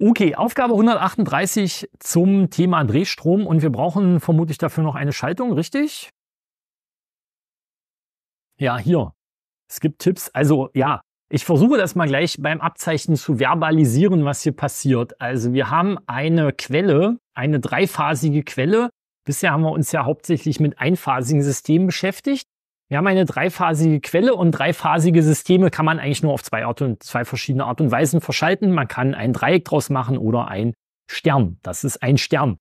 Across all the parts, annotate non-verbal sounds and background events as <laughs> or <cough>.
Okay, Aufgabe 138 zum Thema Drehstrom und wir brauchen vermutlich dafür noch eine Schaltung, richtig? Ja, hier. Es gibt Tipps. Also ja, ich versuche das mal gleich beim Abzeichen zu verbalisieren, was hier passiert. Also wir haben eine Quelle, eine dreiphasige Quelle. Bisher haben wir uns ja hauptsächlich mit einphasigen Systemen beschäftigt. Wir haben eine dreiphasige Quelle und dreiphasige Systeme kann man eigentlich nur auf zwei, Art und, zwei verschiedene Art und Weisen verschalten. Man kann ein Dreieck draus machen oder ein Stern. Das ist ein Stern.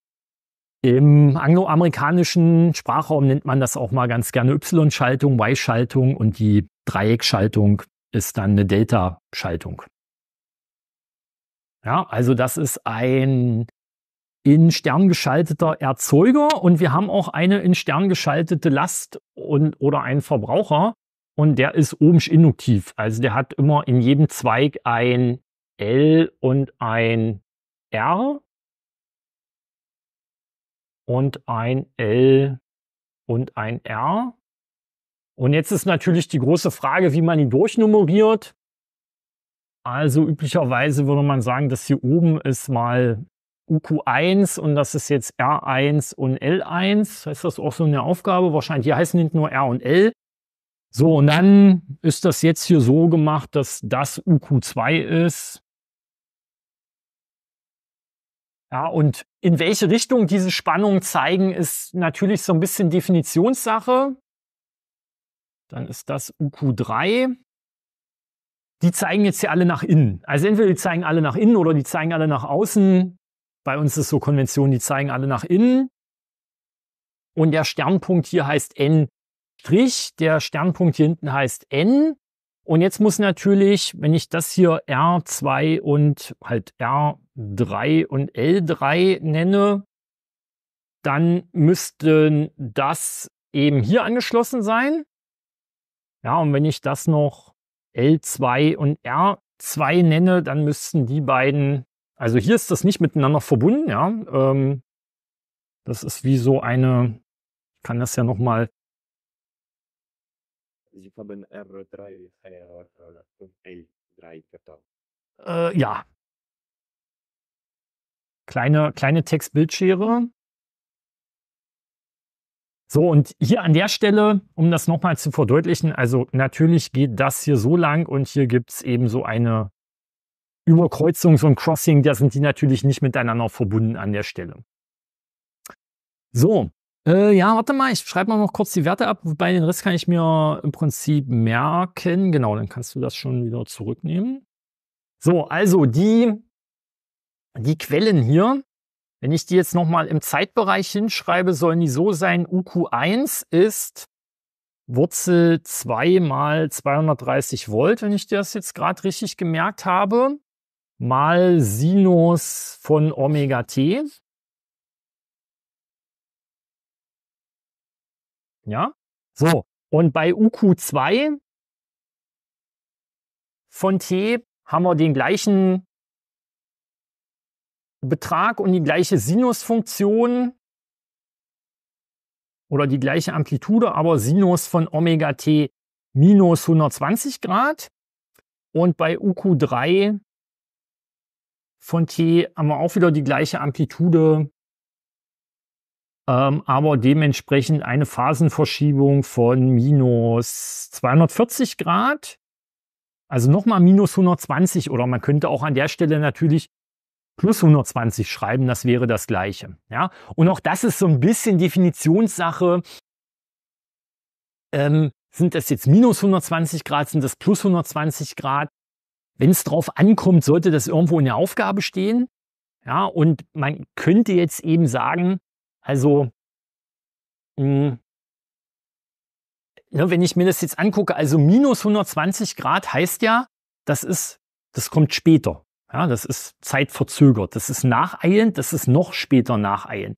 Im angloamerikanischen Sprachraum nennt man das auch mal ganz gerne Y-Schaltung, Y-Schaltung und die Dreieckschaltung ist dann eine Delta-Schaltung. Ja, also das ist ein in Stern geschalteter Erzeuger und wir haben auch eine in Stern geschaltete Last und oder einen Verbraucher und der ist ohmisch induktiv. Also der hat immer in jedem Zweig ein L und ein R und ein L und ein R. Und jetzt ist natürlich die große Frage, wie man ihn durchnummeriert. Also üblicherweise würde man sagen, dass hier oben ist mal UQ1 und das ist jetzt R1 und L1. Heißt das auch so eine Aufgabe? Wahrscheinlich, hier heißen hinten nur R und L. So, und dann ist das jetzt hier so gemacht, dass das UQ2 ist. Ja, und in welche Richtung diese Spannungen zeigen, ist natürlich so ein bisschen Definitionssache. Dann ist das UQ3. Die zeigen jetzt hier alle nach innen. Also entweder die zeigen alle nach innen oder die zeigen alle nach außen. Bei uns ist so Konvention, die zeigen alle nach innen. Und der Sternpunkt hier heißt N Der Sternpunkt hier hinten heißt N. Und jetzt muss natürlich, wenn ich das hier R2 und halt R3 und L3 nenne, dann müssten das eben hier angeschlossen sein. Ja, und wenn ich das noch L2 und R2 nenne, dann müssten die beiden also hier ist das nicht miteinander verbunden, ja. Ähm, das ist wie so eine, ich kann das ja nochmal. Sie haben R3, R3, R3, L3 äh, Ja. Kleine, kleine Textbildschere. So, und hier an der Stelle, um das nochmal zu verdeutlichen, also natürlich geht das hier so lang und hier gibt es eben so eine Überkreuzungs- und Crossing, da sind die natürlich nicht miteinander verbunden an der Stelle. So, äh, ja, warte mal, ich schreibe mal noch kurz die Werte ab, wobei den Rest kann ich mir im Prinzip merken. Genau, dann kannst du das schon wieder zurücknehmen. So, also die, die Quellen hier, wenn ich die jetzt nochmal im Zeitbereich hinschreibe, sollen die so sein, UQ1 ist Wurzel 2 mal 230 Volt, wenn ich das jetzt gerade richtig gemerkt habe mal Sinus von Omega t. Ja, so. Und bei UQ2 von t haben wir den gleichen Betrag und die gleiche Sinusfunktion oder die gleiche Amplitude, aber Sinus von Omega t minus 120 Grad. Und bei UQ3 von t haben wir auch wieder die gleiche Amplitude, ähm, aber dementsprechend eine Phasenverschiebung von minus 240 Grad. Also nochmal minus 120 oder man könnte auch an der Stelle natürlich plus 120 schreiben, das wäre das gleiche. Ja? Und auch das ist so ein bisschen Definitionssache. Ähm, sind das jetzt minus 120 Grad, sind das plus 120 Grad? Wenn es drauf ankommt, sollte das irgendwo in der Aufgabe stehen. Ja, und man könnte jetzt eben sagen, also, mh, hm, ne, wenn ich mir das jetzt angucke, also minus 120 Grad heißt ja, das ist, das kommt später. Ja, das ist zeitverzögert. Das ist nacheilend, das ist noch später nacheilend.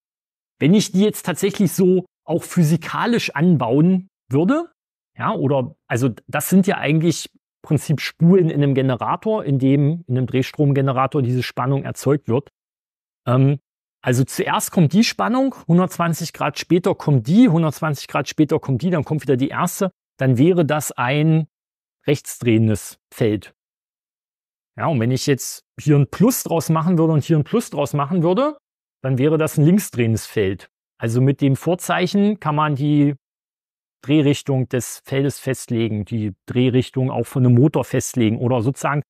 Wenn ich die jetzt tatsächlich so auch physikalisch anbauen würde, ja, oder, also das sind ja eigentlich Prinzip Spulen in einem Generator, in dem in einem Drehstromgenerator diese Spannung erzeugt wird. Ähm, also zuerst kommt die Spannung, 120 Grad später kommt die, 120 Grad später kommt die, dann kommt wieder die erste. Dann wäre das ein rechtsdrehendes Feld. Ja, und wenn ich jetzt hier ein Plus draus machen würde und hier ein Plus draus machen würde, dann wäre das ein linksdrehendes Feld. Also mit dem Vorzeichen kann man die Drehrichtung des Feldes festlegen, die Drehrichtung auch von einem Motor festlegen oder sozusagen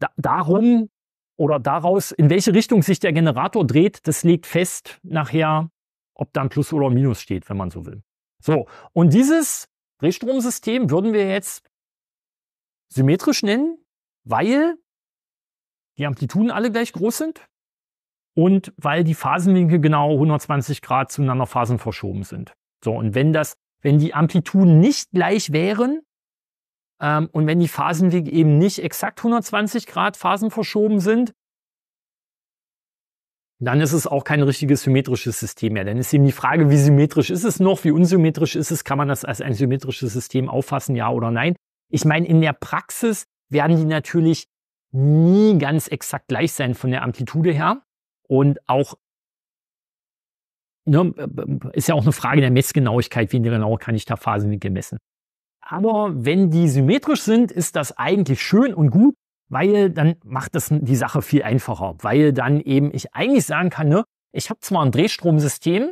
da, darum oder daraus, in welche Richtung sich der Generator dreht, das legt fest nachher, ob da ein Plus oder Minus steht, wenn man so will. So, und dieses Drehstromsystem würden wir jetzt symmetrisch nennen, weil die Amplituden alle gleich groß sind und weil die Phasenwinkel genau 120 Grad zueinander phasenverschoben sind. So, und wenn das wenn die Amplituden nicht gleich wären ähm, und wenn die Phasenwege eben nicht exakt 120 Grad phasenverschoben sind, dann ist es auch kein richtiges symmetrisches System mehr. Dann ist eben die Frage, wie symmetrisch ist es noch, wie unsymmetrisch ist es, kann man das als ein symmetrisches System auffassen, ja oder nein? Ich meine, in der Praxis werden die natürlich nie ganz exakt gleich sein von der Amplitude her. Und auch ne, ist ja auch eine Frage der Messgenauigkeit, wie genau kann ich da Phasenwinkel messen. Aber wenn die symmetrisch sind, ist das eigentlich schön und gut, weil dann macht das die Sache viel einfacher, weil dann eben ich eigentlich sagen kann, ne, ich habe zwar ein Drehstromsystem,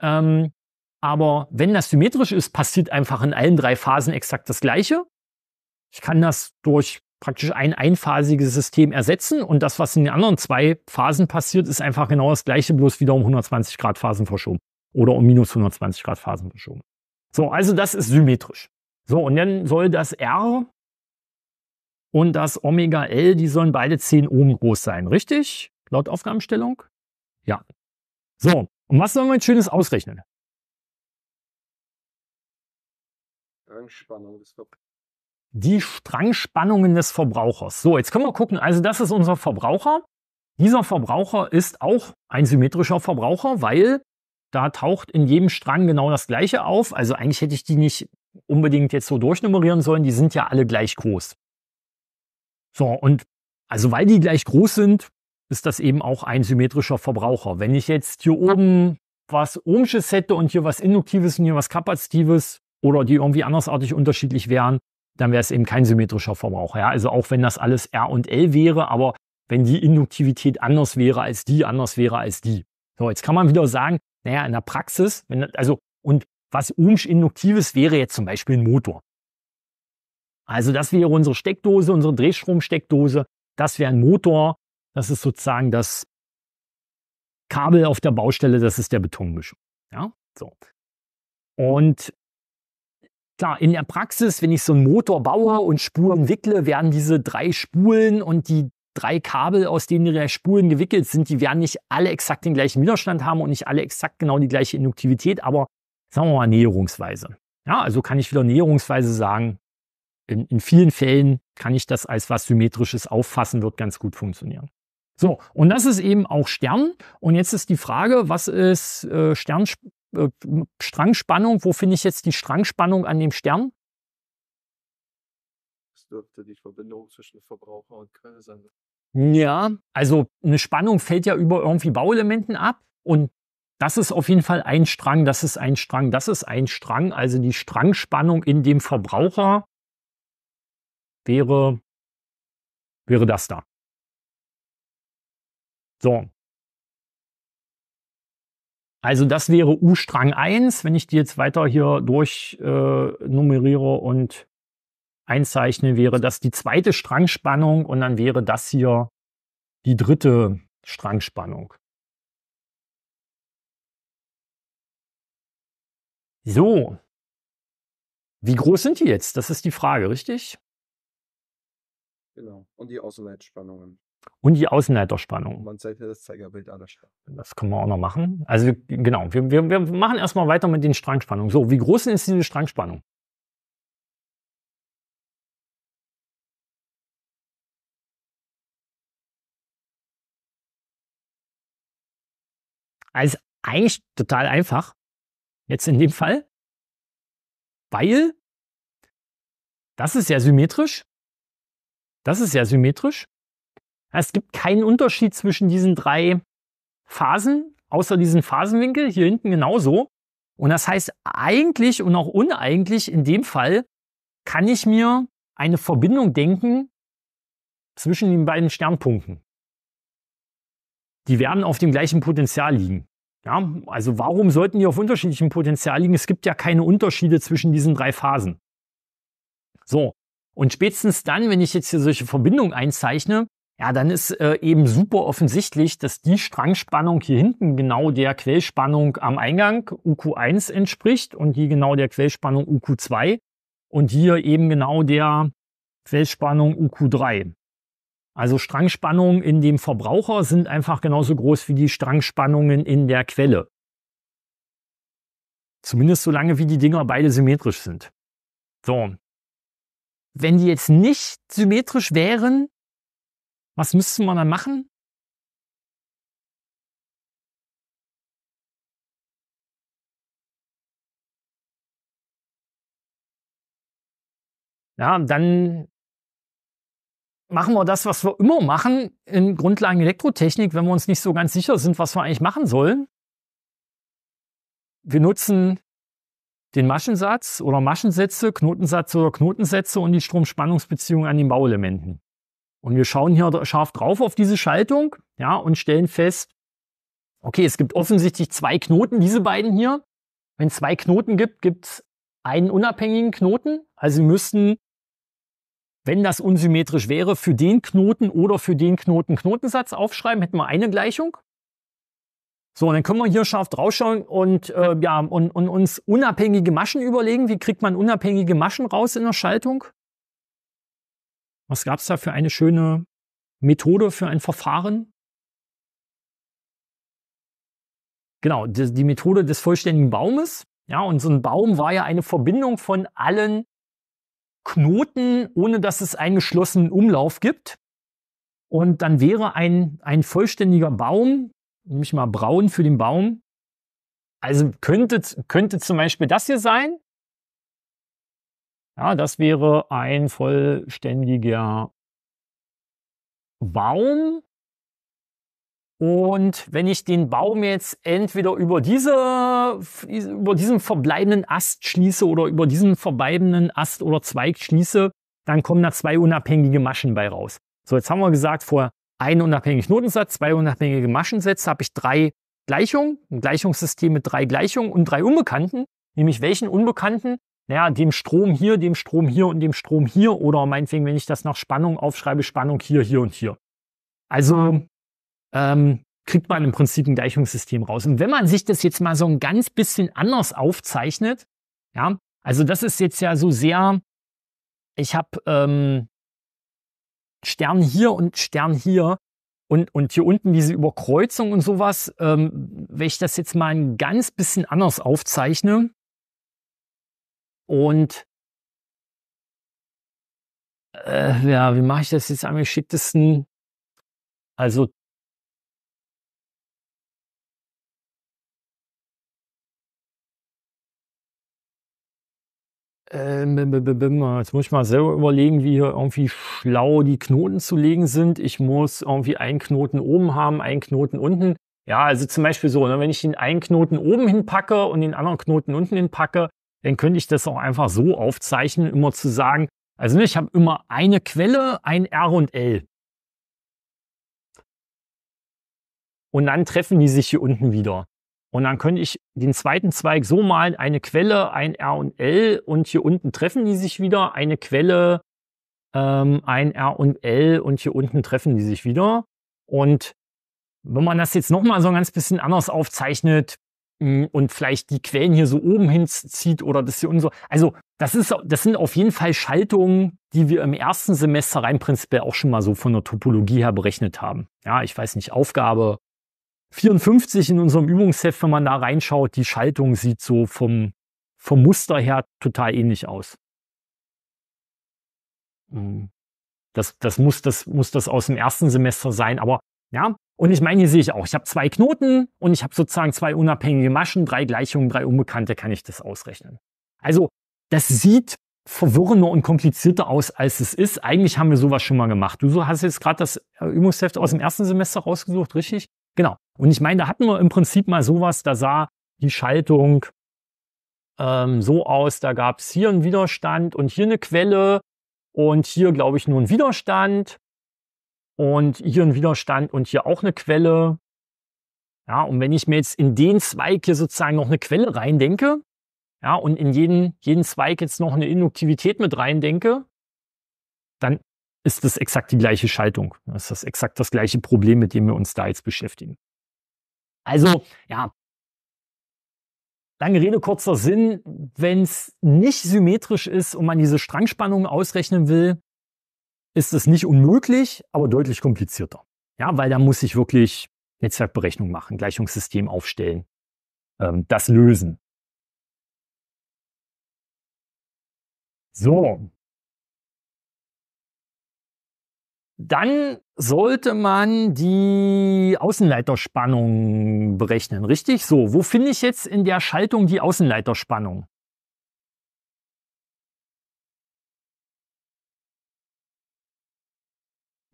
ähm, aber wenn das symmetrisch ist, passiert einfach in allen drei Phasen exakt das Gleiche. Ich kann das durch praktisch ein einphasiges System ersetzen und das, was in den anderen zwei Phasen passiert, ist einfach genau das gleiche, bloß wieder um 120 Grad Phasen verschoben oder um minus 120 Grad Phasen verschoben. So, also das ist symmetrisch. So, und dann soll das R und das Omega L, die sollen beide 10 Ohm groß sein, richtig? Laut Aufgabenstellung? Ja. So, und was sollen wir jetzt Schönes ausrechnen? Spannung des Verbrauchs die Strangspannungen des Verbrauchers. So, jetzt können wir gucken. Also das ist unser Verbraucher. Dieser Verbraucher ist auch ein symmetrischer Verbraucher, weil da taucht in jedem Strang genau das gleiche auf. Also eigentlich hätte ich die nicht unbedingt jetzt so durchnummerieren sollen. Die sind ja alle gleich groß. So, und also weil die gleich groß sind, ist das eben auch ein symmetrischer Verbraucher. Wenn ich jetzt hier oben was Ohmsches hätte und hier was Induktives und hier was Kapazitives oder die irgendwie andersartig unterschiedlich wären, dann wäre es eben kein symmetrischer Verbrauch. Ja? Also auch wenn das alles R und L wäre, aber wenn die Induktivität anders wäre als die, anders wäre als die. So, jetzt kann man wieder sagen, naja, in der Praxis, wenn, also, und was Ohmsch-Induktives wäre jetzt zum Beispiel ein Motor. Also das wäre unsere Steckdose, unsere Drehstromsteckdose. Das wäre ein Motor. Das ist sozusagen das Kabel auf der Baustelle. Das ist der Betonmischung. Ja, so. Und Klar, in der Praxis, wenn ich so einen Motor baue und Spuren wickle, werden diese drei Spulen und die drei Kabel, aus denen die drei Spulen gewickelt sind, die werden nicht alle exakt den gleichen Widerstand haben und nicht alle exakt genau die gleiche Induktivität, aber sagen wir mal näherungsweise. Ja, also kann ich wieder näherungsweise sagen, in, in vielen Fällen kann ich das als was Symmetrisches auffassen, wird ganz gut funktionieren. So, und das ist eben auch Stern. Und jetzt ist die Frage, was ist äh, Stern, äh, Strangspannung, wo finde ich jetzt die Strangspannung an dem Stern? Das dürfte die Verbindung zwischen Verbraucher und Quelle sein. Ja, also eine Spannung fällt ja über irgendwie Bauelementen ab und das ist auf jeden Fall ein Strang, das ist ein Strang, das ist ein Strang. Also die Strangspannung in dem Verbraucher wäre, wäre das da. So, also das wäre U-Strang 1, wenn ich die jetzt weiter hier durchnummeriere äh, und einzeichne, wäre das die zweite Strangspannung und dann wäre das hier die dritte Strangspannung. So, wie groß sind die jetzt? Das ist die Frage, richtig? Genau, und die Außenleitspannungen und die Außenleiterspannung. Man sollte das Zeigerbild anders der Das können wir auch noch machen. Also genau, wir, wir, wir machen erstmal weiter mit den Strangspannungen. So, wie groß ist diese Strangspannung? Also eigentlich total einfach, jetzt in dem Fall, weil das ist ja symmetrisch. Das ist ja symmetrisch. Es gibt keinen Unterschied zwischen diesen drei Phasen, außer diesen Phasenwinkel, hier hinten genauso. Und das heißt, eigentlich und auch uneigentlich in dem Fall kann ich mir eine Verbindung denken zwischen den beiden Sternpunkten. Die werden auf dem gleichen Potenzial liegen. Ja, also warum sollten die auf unterschiedlichem Potenzial liegen? Es gibt ja keine Unterschiede zwischen diesen drei Phasen. So, und spätestens dann, wenn ich jetzt hier solche Verbindungen einzeichne, ja, dann ist äh, eben super offensichtlich, dass die Strangspannung hier hinten genau der Quellspannung am Eingang UQ1 entspricht und die genau der Quellspannung UQ2 und hier eben genau der Quellspannung UQ3. Also Strangspannungen in dem Verbraucher sind einfach genauso groß wie die Strangspannungen in der Quelle. Zumindest solange wie die Dinger beide symmetrisch sind. So. Wenn die jetzt nicht symmetrisch wären, was müsste man dann machen? Ja, dann machen wir das, was wir immer machen in Grundlagen Elektrotechnik, wenn wir uns nicht so ganz sicher sind, was wir eigentlich machen sollen. Wir nutzen den Maschensatz oder Maschensätze, Knotensatz oder Knotensätze und die Stromspannungsbeziehung an den Bauelementen. Und wir schauen hier scharf drauf auf diese Schaltung, ja, und stellen fest, okay, es gibt offensichtlich zwei Knoten, diese beiden hier. Wenn es zwei Knoten gibt, gibt es einen unabhängigen Knoten. Also müssten, wenn das unsymmetrisch wäre, für den Knoten oder für den Knoten Knotensatz aufschreiben, hätten wir eine Gleichung. So, und dann können wir hier scharf draufschauen und, äh, ja, und, und uns unabhängige Maschen überlegen. Wie kriegt man unabhängige Maschen raus in der Schaltung? Was gab es da für eine schöne Methode, für ein Verfahren? Genau, die, die Methode des vollständigen Baumes. Ja, und so ein Baum war ja eine Verbindung von allen Knoten, ohne dass es einen geschlossenen Umlauf gibt. Und dann wäre ein, ein vollständiger Baum, nämlich mal braun für den Baum. Also könnte, könnte zum Beispiel das hier sein. Ja, das wäre ein vollständiger Baum. Und wenn ich den Baum jetzt entweder über, diese, über diesen verbleibenden Ast schließe oder über diesen verbleibenden Ast oder Zweig schließe, dann kommen da zwei unabhängige Maschen bei raus. So, jetzt haben wir gesagt, vorher einen unabhängigen Notensatz, zwei unabhängige Maschensätze, habe ich drei Gleichungen, ein Gleichungssystem mit drei Gleichungen und drei Unbekannten, nämlich welchen Unbekannten naja, dem Strom hier, dem Strom hier und dem Strom hier oder meinetwegen, wenn ich das nach Spannung aufschreibe, Spannung hier, hier und hier. Also ähm, kriegt man im Prinzip ein Gleichungssystem raus. Und wenn man sich das jetzt mal so ein ganz bisschen anders aufzeichnet, ja, also das ist jetzt ja so sehr, ich habe ähm, Stern hier und Stern hier und, und hier unten diese Überkreuzung und sowas, ähm, wenn ich das jetzt mal ein ganz bisschen anders aufzeichne, und äh, ja, wie mache ich das jetzt am geschicktesten? Also ähm, Jetzt muss ich mal selber überlegen, wie hier irgendwie schlau die Knoten zu legen sind. Ich muss irgendwie einen Knoten oben haben, einen Knoten unten. Ja, also zum Beispiel so, ne, wenn ich den einen Knoten oben hinpacke und den anderen Knoten unten hinpacke, dann könnte ich das auch einfach so aufzeichnen, immer zu sagen, also ne, ich habe immer eine Quelle, ein R und L. Und dann treffen die sich hier unten wieder. Und dann könnte ich den zweiten Zweig so malen, eine Quelle, ein R und L. Und hier unten treffen die sich wieder, eine Quelle, ähm, ein R und L. Und hier unten treffen die sich wieder. Und wenn man das jetzt nochmal so ein ganz bisschen anders aufzeichnet, Mm, und vielleicht die Quellen hier so oben hinzieht oder das hier und so. Also das ist, das sind auf jeden Fall Schaltungen, die wir im ersten Semester rein prinzipiell auch schon mal so von der Topologie her berechnet haben. Ja, ich weiß nicht, Aufgabe 54 in unserem Übungsheft, wenn man da reinschaut, die Schaltung sieht so vom, vom Muster her total ähnlich aus. Mm. Das, das, muss, das muss das aus dem ersten Semester sein, aber ja, und ich meine, hier sehe ich auch, ich habe zwei Knoten und ich habe sozusagen zwei unabhängige Maschen, drei Gleichungen, drei Unbekannte, kann ich das ausrechnen. Also das sieht verwirrender und komplizierter aus, als es ist. Eigentlich haben wir sowas schon mal gemacht. Du hast jetzt gerade das äh, Übungsheft aus dem ersten Semester rausgesucht, richtig? Genau. Und ich meine, da hatten wir im Prinzip mal sowas, da sah die Schaltung ähm, so aus, da gab es hier einen Widerstand und hier eine Quelle und hier, glaube ich, nur einen Widerstand und hier ein Widerstand und hier auch eine Quelle. Ja, und wenn ich mir jetzt in den Zweig hier sozusagen noch eine Quelle reindenke, ja, und in jeden, jeden Zweig jetzt noch eine Induktivität mit reindenke, dann ist das exakt die gleiche Schaltung. Das ist das exakt das gleiche Problem, mit dem wir uns da jetzt beschäftigen. Also, ja, lange Rede, kurzer Sinn, wenn es nicht symmetrisch ist und man diese Strangspannung ausrechnen will, ist es nicht unmöglich, aber deutlich komplizierter. Ja, weil da muss ich wirklich Netzwerkberechnung machen, Gleichungssystem aufstellen, ähm, das lösen. So. Dann sollte man die Außenleiterspannung berechnen, richtig? So, wo finde ich jetzt in der Schaltung die Außenleiterspannung?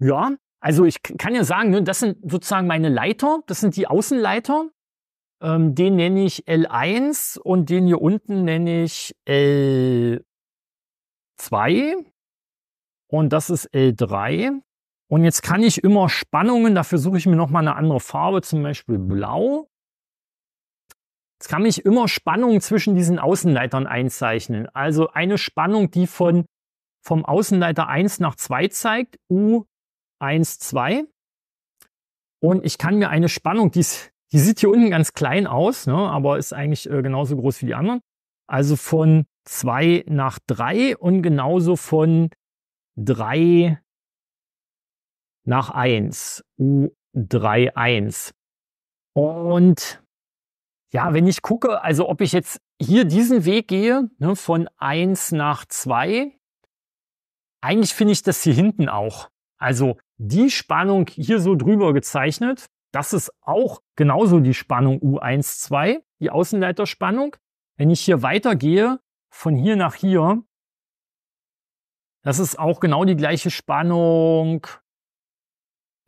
Ja, also ich kann ja sagen, ne, das sind sozusagen meine Leiter, das sind die Außenleiter. Ähm, den nenne ich L1 und den hier unten nenne ich L2 und das ist L3. Und jetzt kann ich immer Spannungen, dafür suche ich mir nochmal eine andere Farbe, zum Beispiel blau. Jetzt kann ich immer Spannungen zwischen diesen Außenleitern einzeichnen. Also eine Spannung, die von, vom Außenleiter 1 nach 2 zeigt, U 1, 2. Und ich kann mir eine Spannung, die, ist, die sieht hier unten ganz klein aus, ne, aber ist eigentlich äh, genauso groß wie die anderen. Also von 2 nach 3 und genauso von 3 nach 1, U3, 1. Und ja, wenn ich gucke, also ob ich jetzt hier diesen Weg gehe, ne, von 1 nach 2, eigentlich finde ich das hier hinten auch. Also die Spannung hier so drüber gezeichnet, das ist auch genauso die Spannung U12, die Außenleiterspannung. Wenn ich hier weitergehe, von hier nach hier, das ist auch genau die gleiche Spannung.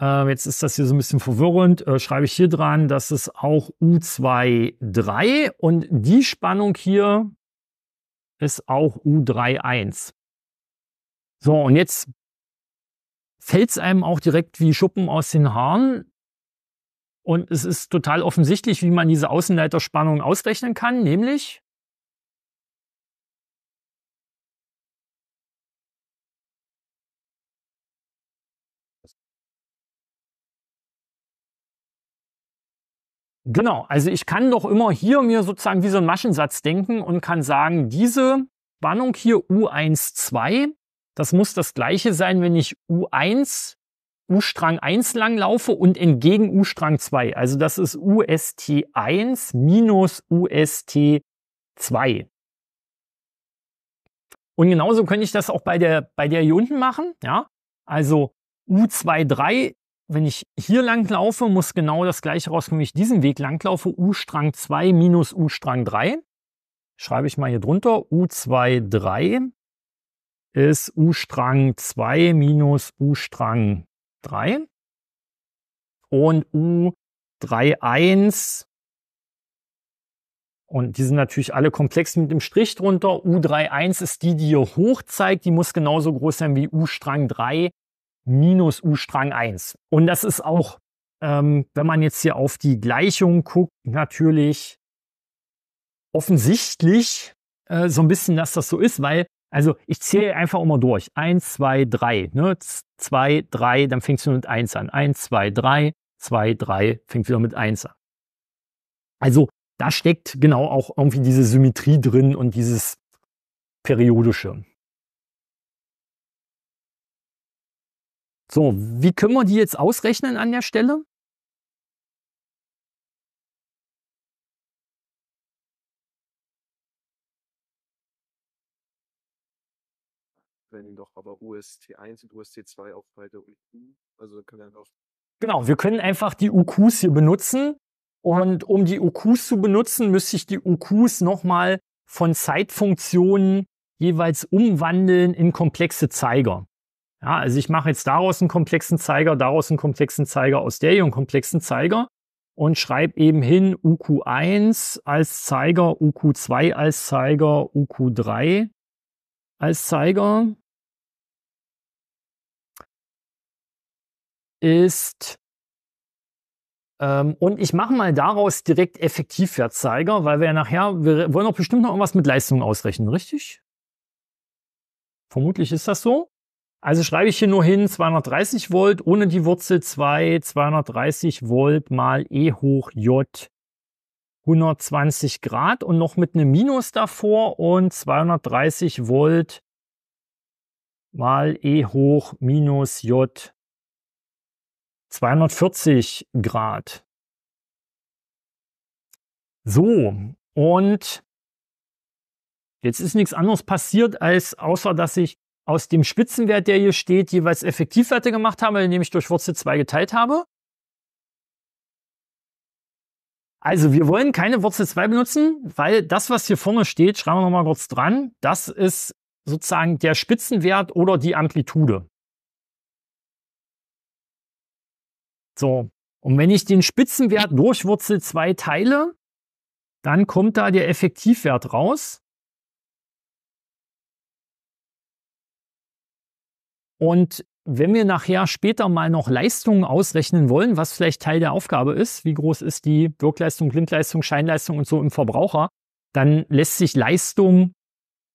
Äh, jetzt ist das hier so ein bisschen verwirrend. Äh, schreibe ich hier dran, das ist auch U23 und die Spannung hier ist auch U31. So, und jetzt fällt es einem auch direkt wie Schuppen aus den Haaren. Und es ist total offensichtlich, wie man diese Außenleiterspannung ausrechnen kann, nämlich Genau, also ich kann doch immer hier mir sozusagen wie so einen Maschensatz denken und kann sagen, diese Spannung hier U12 das muss das gleiche sein, wenn ich U1, U-Strang 1 langlaufe und entgegen U-Strang 2. Also das ist UST1 minus UST2. Und genauso könnte ich das auch bei der, bei der hier unten machen. Ja? Also u 2 3, wenn ich hier langlaufe, muss genau das gleiche rauskommen, wenn ich diesen Weg langlaufe. U-Strang 2 minus U-Strang 3. Schreibe ich mal hier drunter. u 2 3 ist U-Strang 2 minus U-Strang 3. Und U31, und die sind natürlich alle komplex mit dem Strich drunter. U31 ist die, die hier hoch zeigt. Die muss genauso groß sein wie U-Strang 3 minus U-Strang 1. Und das ist auch, ähm, wenn man jetzt hier auf die Gleichung guckt, natürlich offensichtlich äh, so ein bisschen, dass das so ist, weil also ich zähle einfach immer durch. Eins, zwei, drei. Ne? Zwei, drei, dann fängst du mit eins an. Eins, zwei, drei, zwei, drei, fängt wieder mit eins an. Also da steckt genau auch irgendwie diese Symmetrie drin und dieses periodische. So, wie können wir die jetzt ausrechnen an der Stelle? wenn doch aber UST1 und UST2 auch weiter UQ. Also können wir einfach. Genau, wir können einfach die UQs hier benutzen. Und um die UQs zu benutzen, müsste ich die UQs nochmal von Zeitfunktionen jeweils umwandeln in komplexe Zeiger. Ja, also ich mache jetzt daraus einen komplexen Zeiger, daraus einen komplexen Zeiger, aus der hier einen komplexen Zeiger und schreibe eben hin UQ1 als Zeiger, UQ2 als Zeiger, UQ3 als Zeiger. ist, ähm, und ich mache mal daraus direkt Effektivwertzeiger, weil wir ja nachher, wir wollen doch bestimmt noch irgendwas mit Leistung ausrechnen, richtig? Vermutlich ist das so. Also schreibe ich hier nur hin 230 Volt ohne die Wurzel 2, 230 Volt mal E hoch J 120 Grad und noch mit einem Minus davor und 230 Volt mal E hoch minus J 240 Grad. So, und jetzt ist nichts anderes passiert, als außer dass ich aus dem Spitzenwert, der hier steht, jeweils Effektivwerte gemacht habe, indem ich durch Wurzel 2 geteilt habe. Also wir wollen keine Wurzel 2 benutzen, weil das, was hier vorne steht, schreiben wir nochmal kurz dran, das ist sozusagen der Spitzenwert oder die Amplitude. So. Und wenn ich den Spitzenwert durch Wurzel 2 teile, dann kommt da der Effektivwert raus. Und wenn wir nachher später mal noch Leistungen ausrechnen wollen, was vielleicht Teil der Aufgabe ist, wie groß ist die Wirkleistung, Blindleistung, Scheinleistung und so im Verbraucher, dann lässt sich Leistung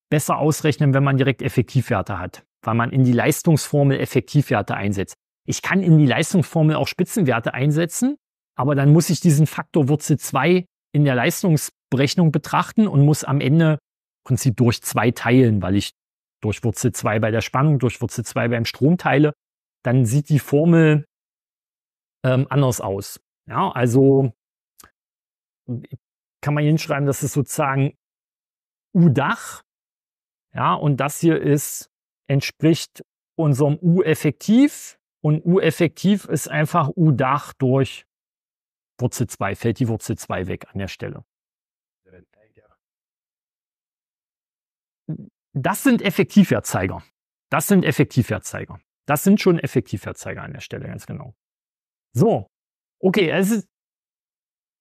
besser ausrechnen, wenn man direkt Effektivwerte hat, weil man in die Leistungsformel Effektivwerte einsetzt. Ich kann in die Leistungsformel auch Spitzenwerte einsetzen, aber dann muss ich diesen Faktor Wurzel 2 in der Leistungsberechnung betrachten und muss am Ende im Prinzip durch 2 teilen, weil ich durch Wurzel 2 bei der Spannung, durch Wurzel 2 beim Strom teile. Dann sieht die Formel ähm, anders aus. Ja, also kann man hinschreiben, das ist sozusagen U-Dach. Ja, und das hier ist, entspricht unserem U-Effektiv. Und U-effektiv ist einfach U-Dach durch Wurzel 2, fällt die Wurzel 2 weg an der Stelle. Das sind Effektivverzeiger. Das sind Effektivverzeiger. Das sind schon Effektivverzeiger an der Stelle, ganz genau. So, okay, also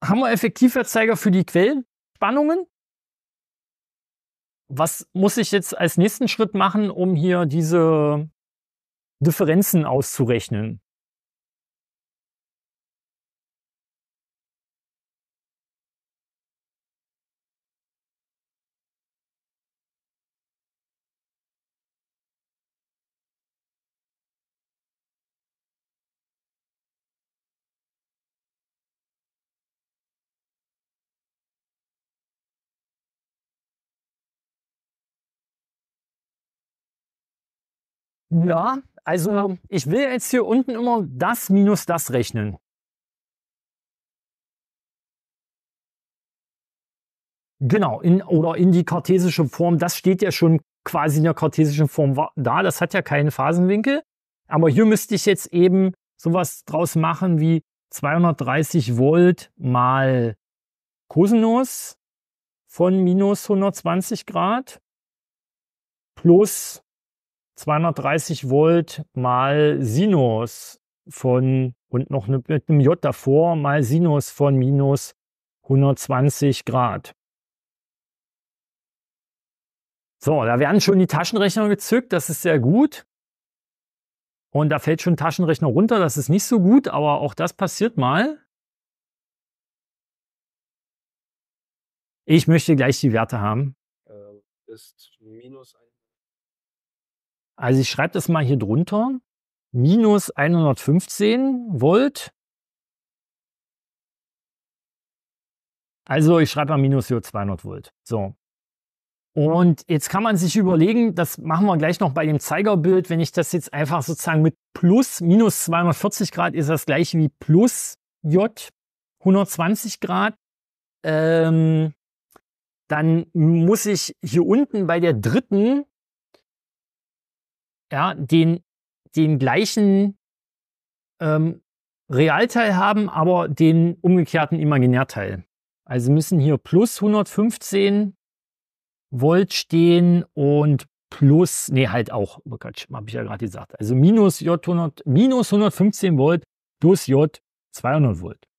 haben wir Effektivverzeiger für die Quellenspannungen? Was muss ich jetzt als nächsten Schritt machen, um hier diese Differenzen auszurechnen. Ja, also ich will jetzt hier unten immer das minus das rechnen. Genau, in, oder in die kartesische Form. Das steht ja schon quasi in der kartesischen Form da. Das hat ja keinen Phasenwinkel. Aber hier müsste ich jetzt eben sowas draus machen wie 230 Volt mal Cosinus von minus 120 Grad plus 230 Volt mal Sinus von und noch ne, mit einem J davor mal Sinus von minus 120 Grad. So, da werden schon die Taschenrechner gezückt, das ist sehr gut. Und da fällt schon Taschenrechner runter, das ist nicht so gut, aber auch das passiert mal. Ich möchte gleich die Werte haben. Äh, ist minus 1 also ich schreibe das mal hier drunter. Minus 115 Volt. Also ich schreibe mal minus 200 Volt. So. Und jetzt kann man sich überlegen, das machen wir gleich noch bei dem Zeigerbild, wenn ich das jetzt einfach sozusagen mit plus minus 240 Grad ist das gleiche wie plus J 120 Grad. Ähm, dann muss ich hier unten bei der dritten ja, den, den gleichen ähm, Realteil haben, aber den umgekehrten Imaginärteil. Also müssen hier plus 115 Volt stehen und plus, nee, halt auch, oh Quatsch, hab ich ja gerade gesagt. Also minus J100, minus 115 Volt plus J 200 Volt.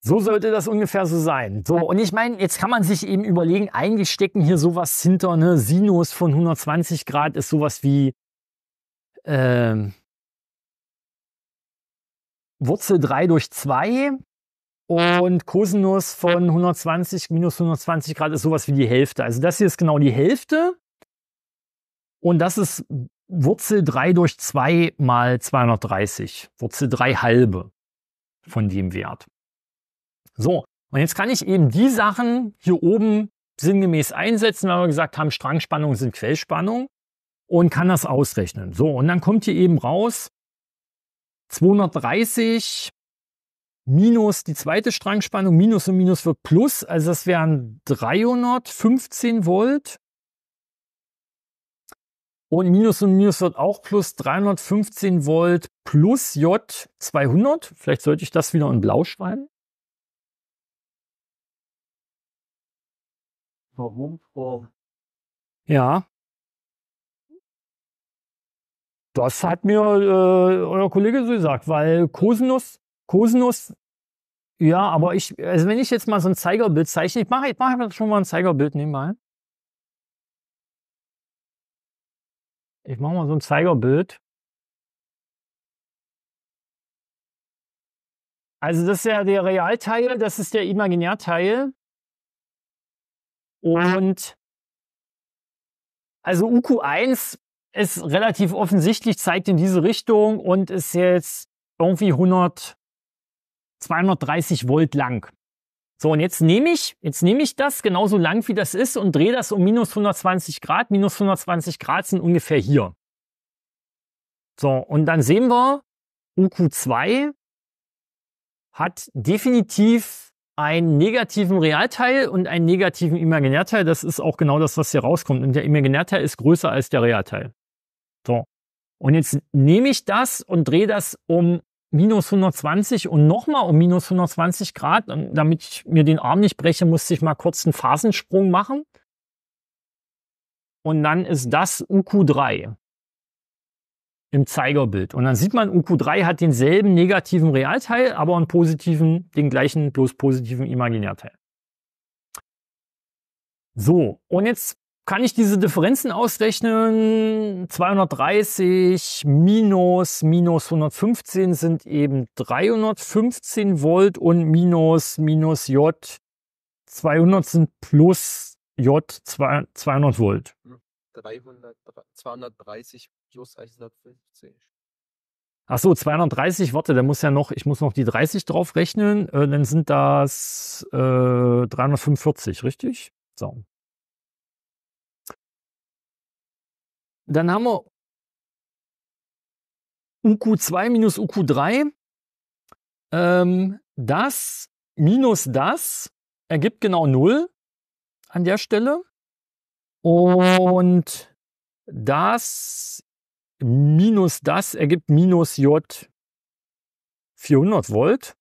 So sollte das ungefähr so sein. So, und ich meine, jetzt kann man sich eben überlegen, eigentlich stecken hier sowas hinter, ne? Sinus von 120 Grad ist sowas wie äh, Wurzel 3 durch 2 und Cosinus von 120 minus 120 Grad ist sowas wie die Hälfte. Also das hier ist genau die Hälfte und das ist Wurzel 3 durch 2 mal 230, Wurzel 3 halbe von dem Wert. So, und jetzt kann ich eben die Sachen hier oben sinngemäß einsetzen, weil wir gesagt haben, Strangspannung sind Quellspannung und kann das ausrechnen. So, und dann kommt hier eben raus 230 minus die zweite Strangspannung, minus und minus wird plus, also das wären 315 Volt. Und minus und minus wird auch plus 315 Volt plus J 200. Vielleicht sollte ich das wieder in blau schreiben. warum vor. Ja. Das hat mir äh, euer Kollege so gesagt, weil Cosinus, Cosinus, ja, aber ich, also wenn ich jetzt mal so ein Zeigerbild zeichne, ich mache, ich mache schon mal ein Zeigerbild nebenbei. Ich mache mal so ein Zeigerbild. Also das ist ja der Realteil, das ist der Imaginärteil. Und also UQ1 ist relativ offensichtlich, zeigt in diese Richtung und ist jetzt irgendwie 100, 230 Volt lang. So, und jetzt nehme ich, jetzt nehme ich das genauso lang wie das ist und drehe das um minus 120 Grad. Minus 120 Grad sind ungefähr hier. So, und dann sehen wir, UQ2 hat definitiv einen negativen Realteil und einen negativen Imaginärteil. Das ist auch genau das, was hier rauskommt. Und der Imaginärteil ist größer als der Realteil. So. Und jetzt nehme ich das und drehe das um minus 120 und nochmal um minus 120 Grad. Und damit ich mir den Arm nicht breche, musste ich mal kurz einen Phasensprung machen. Und dann ist das UQ3 im Zeigerbild. Und dann sieht man, UQ3 hat denselben negativen Realteil, aber einen positiven, den gleichen, bloß positiven Imaginärteil. So, und jetzt kann ich diese Differenzen ausrechnen. 230 minus minus 115 sind eben 315 Volt und minus minus J 200 sind plus J 200 Volt. 300, 230 plus 150. Ach so, 230 Worte, da muss ja noch, ich muss noch die 30 drauf rechnen, äh, dann sind das äh, 345, richtig? So. Dann haben wir UQ2 minus UQ3. Ähm, das minus das ergibt genau 0 an der Stelle. Und das minus das ergibt minus J 400 Volt.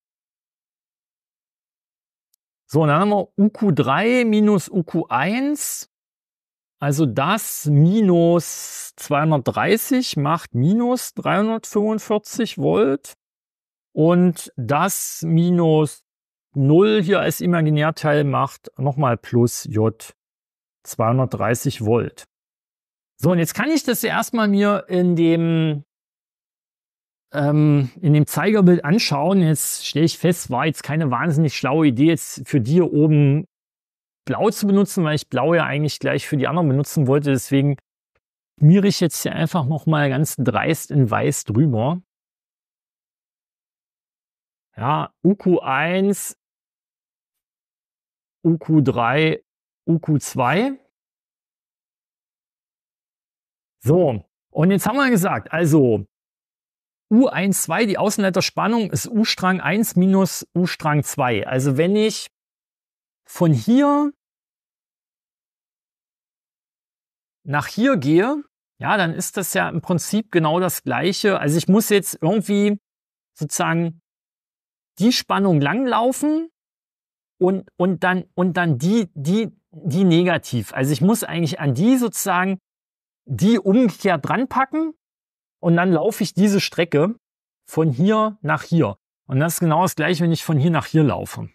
So, dann haben wir UQ3 minus UQ1. Also das minus 230 macht minus 345 Volt. Und das minus 0 hier als Imaginärteil macht nochmal plus J 230 Volt. So, und jetzt kann ich das ja erstmal mir in dem, ähm, in dem Zeigerbild anschauen. Jetzt stelle ich fest, war jetzt keine wahnsinnig schlaue Idee, jetzt für die hier oben blau zu benutzen, weil ich blau ja eigentlich gleich für die anderen benutzen wollte. Deswegen schmiere ich jetzt hier einfach nochmal ganz dreist in weiß drüber. Ja, UQ1, UQ3 UQ2. So, und jetzt haben wir gesagt, also U12, die Außenleiterspannung ist U-Strang 1 minus U-Strang 2. Also wenn ich von hier nach hier gehe, ja, dann ist das ja im Prinzip genau das gleiche. Also ich muss jetzt irgendwie sozusagen die Spannung langlaufen und, und dann, und dann die, die, die negativ. Also ich muss eigentlich an die sozusagen die umgekehrt ranpacken und dann laufe ich diese Strecke von hier nach hier. Und das ist genau das gleiche, wenn ich von hier nach hier laufe.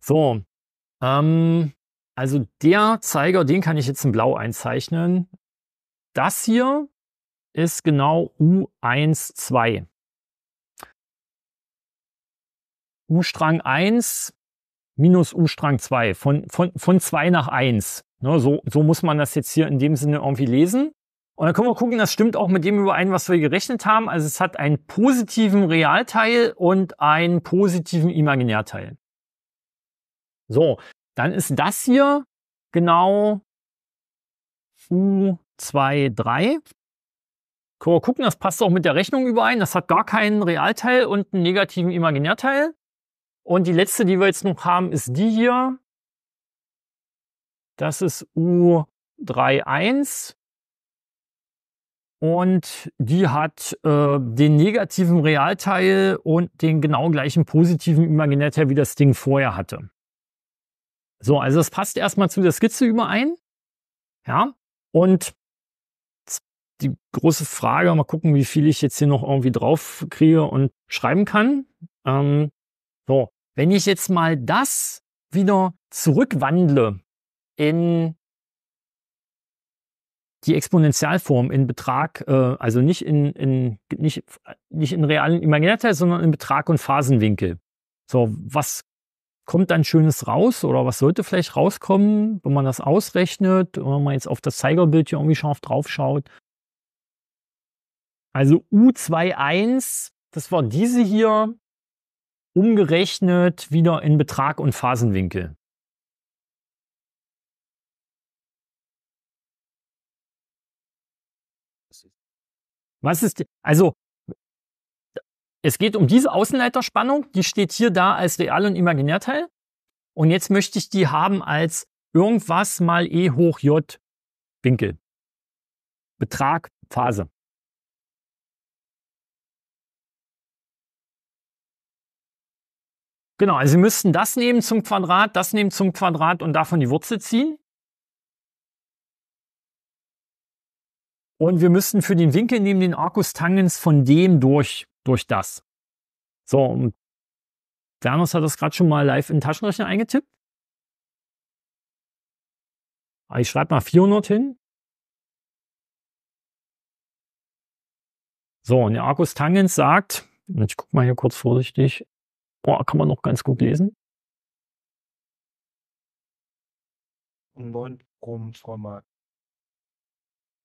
So, ähm, also der Zeiger, den kann ich jetzt in blau einzeichnen. Das hier ist genau U1, 2. U-Strang 12 u strang 1 minus U-Strang 2, von, von, von 2 nach 1. Ne, so, so muss man das jetzt hier in dem Sinne irgendwie lesen. Und dann können wir gucken, das stimmt auch mit dem überein, was wir gerechnet haben. Also es hat einen positiven Realteil und einen positiven Imaginärteil. So, dann ist das hier genau u 23 Können wir gucken, das passt auch mit der Rechnung überein. Das hat gar keinen Realteil und einen negativen Imaginärteil. Und die letzte, die wir jetzt noch haben, ist die hier. Das ist U31. Und die hat äh, den negativen Realteil und den genau gleichen positiven Imaginärteil, wie das Ding vorher hatte. So, also das passt erstmal zu der Skizze überein. Ja, und die große Frage, mal gucken, wie viel ich jetzt hier noch irgendwie drauf kriege und schreiben kann. Ähm, so, wenn ich jetzt mal das wieder zurückwandle in die Exponentialform in Betrag, äh, also nicht in, in, nicht, nicht in realen Imaginärteil, sondern in Betrag und Phasenwinkel. So, was kommt dann Schönes raus oder was sollte vielleicht rauskommen, wenn man das ausrechnet, wenn man jetzt auf das Zeigerbild hier irgendwie scharf drauf schaut? Also U21, das war diese hier, umgerechnet wieder in Betrag und Phasenwinkel. Was ist, also, es geht um diese Außenleiterspannung, die steht hier da als Real- und Imaginärteil. Und jetzt möchte ich die haben als irgendwas mal E hoch J Winkel. Betrag, Phase. Genau, also Sie müssten das nehmen zum Quadrat, das nehmen zum Quadrat und davon die Wurzel ziehen. Und wir müssten für den Winkel nehmen den Arcus tangens von dem durch, durch das. So, und Werners hat das gerade schon mal live in den Taschenrechner eingetippt. Ah, ich schreibe mal 400 hin. So, und der Arcus Tangens sagt, ich gucke mal hier kurz vorsichtig, oh, kann man noch ganz gut lesen.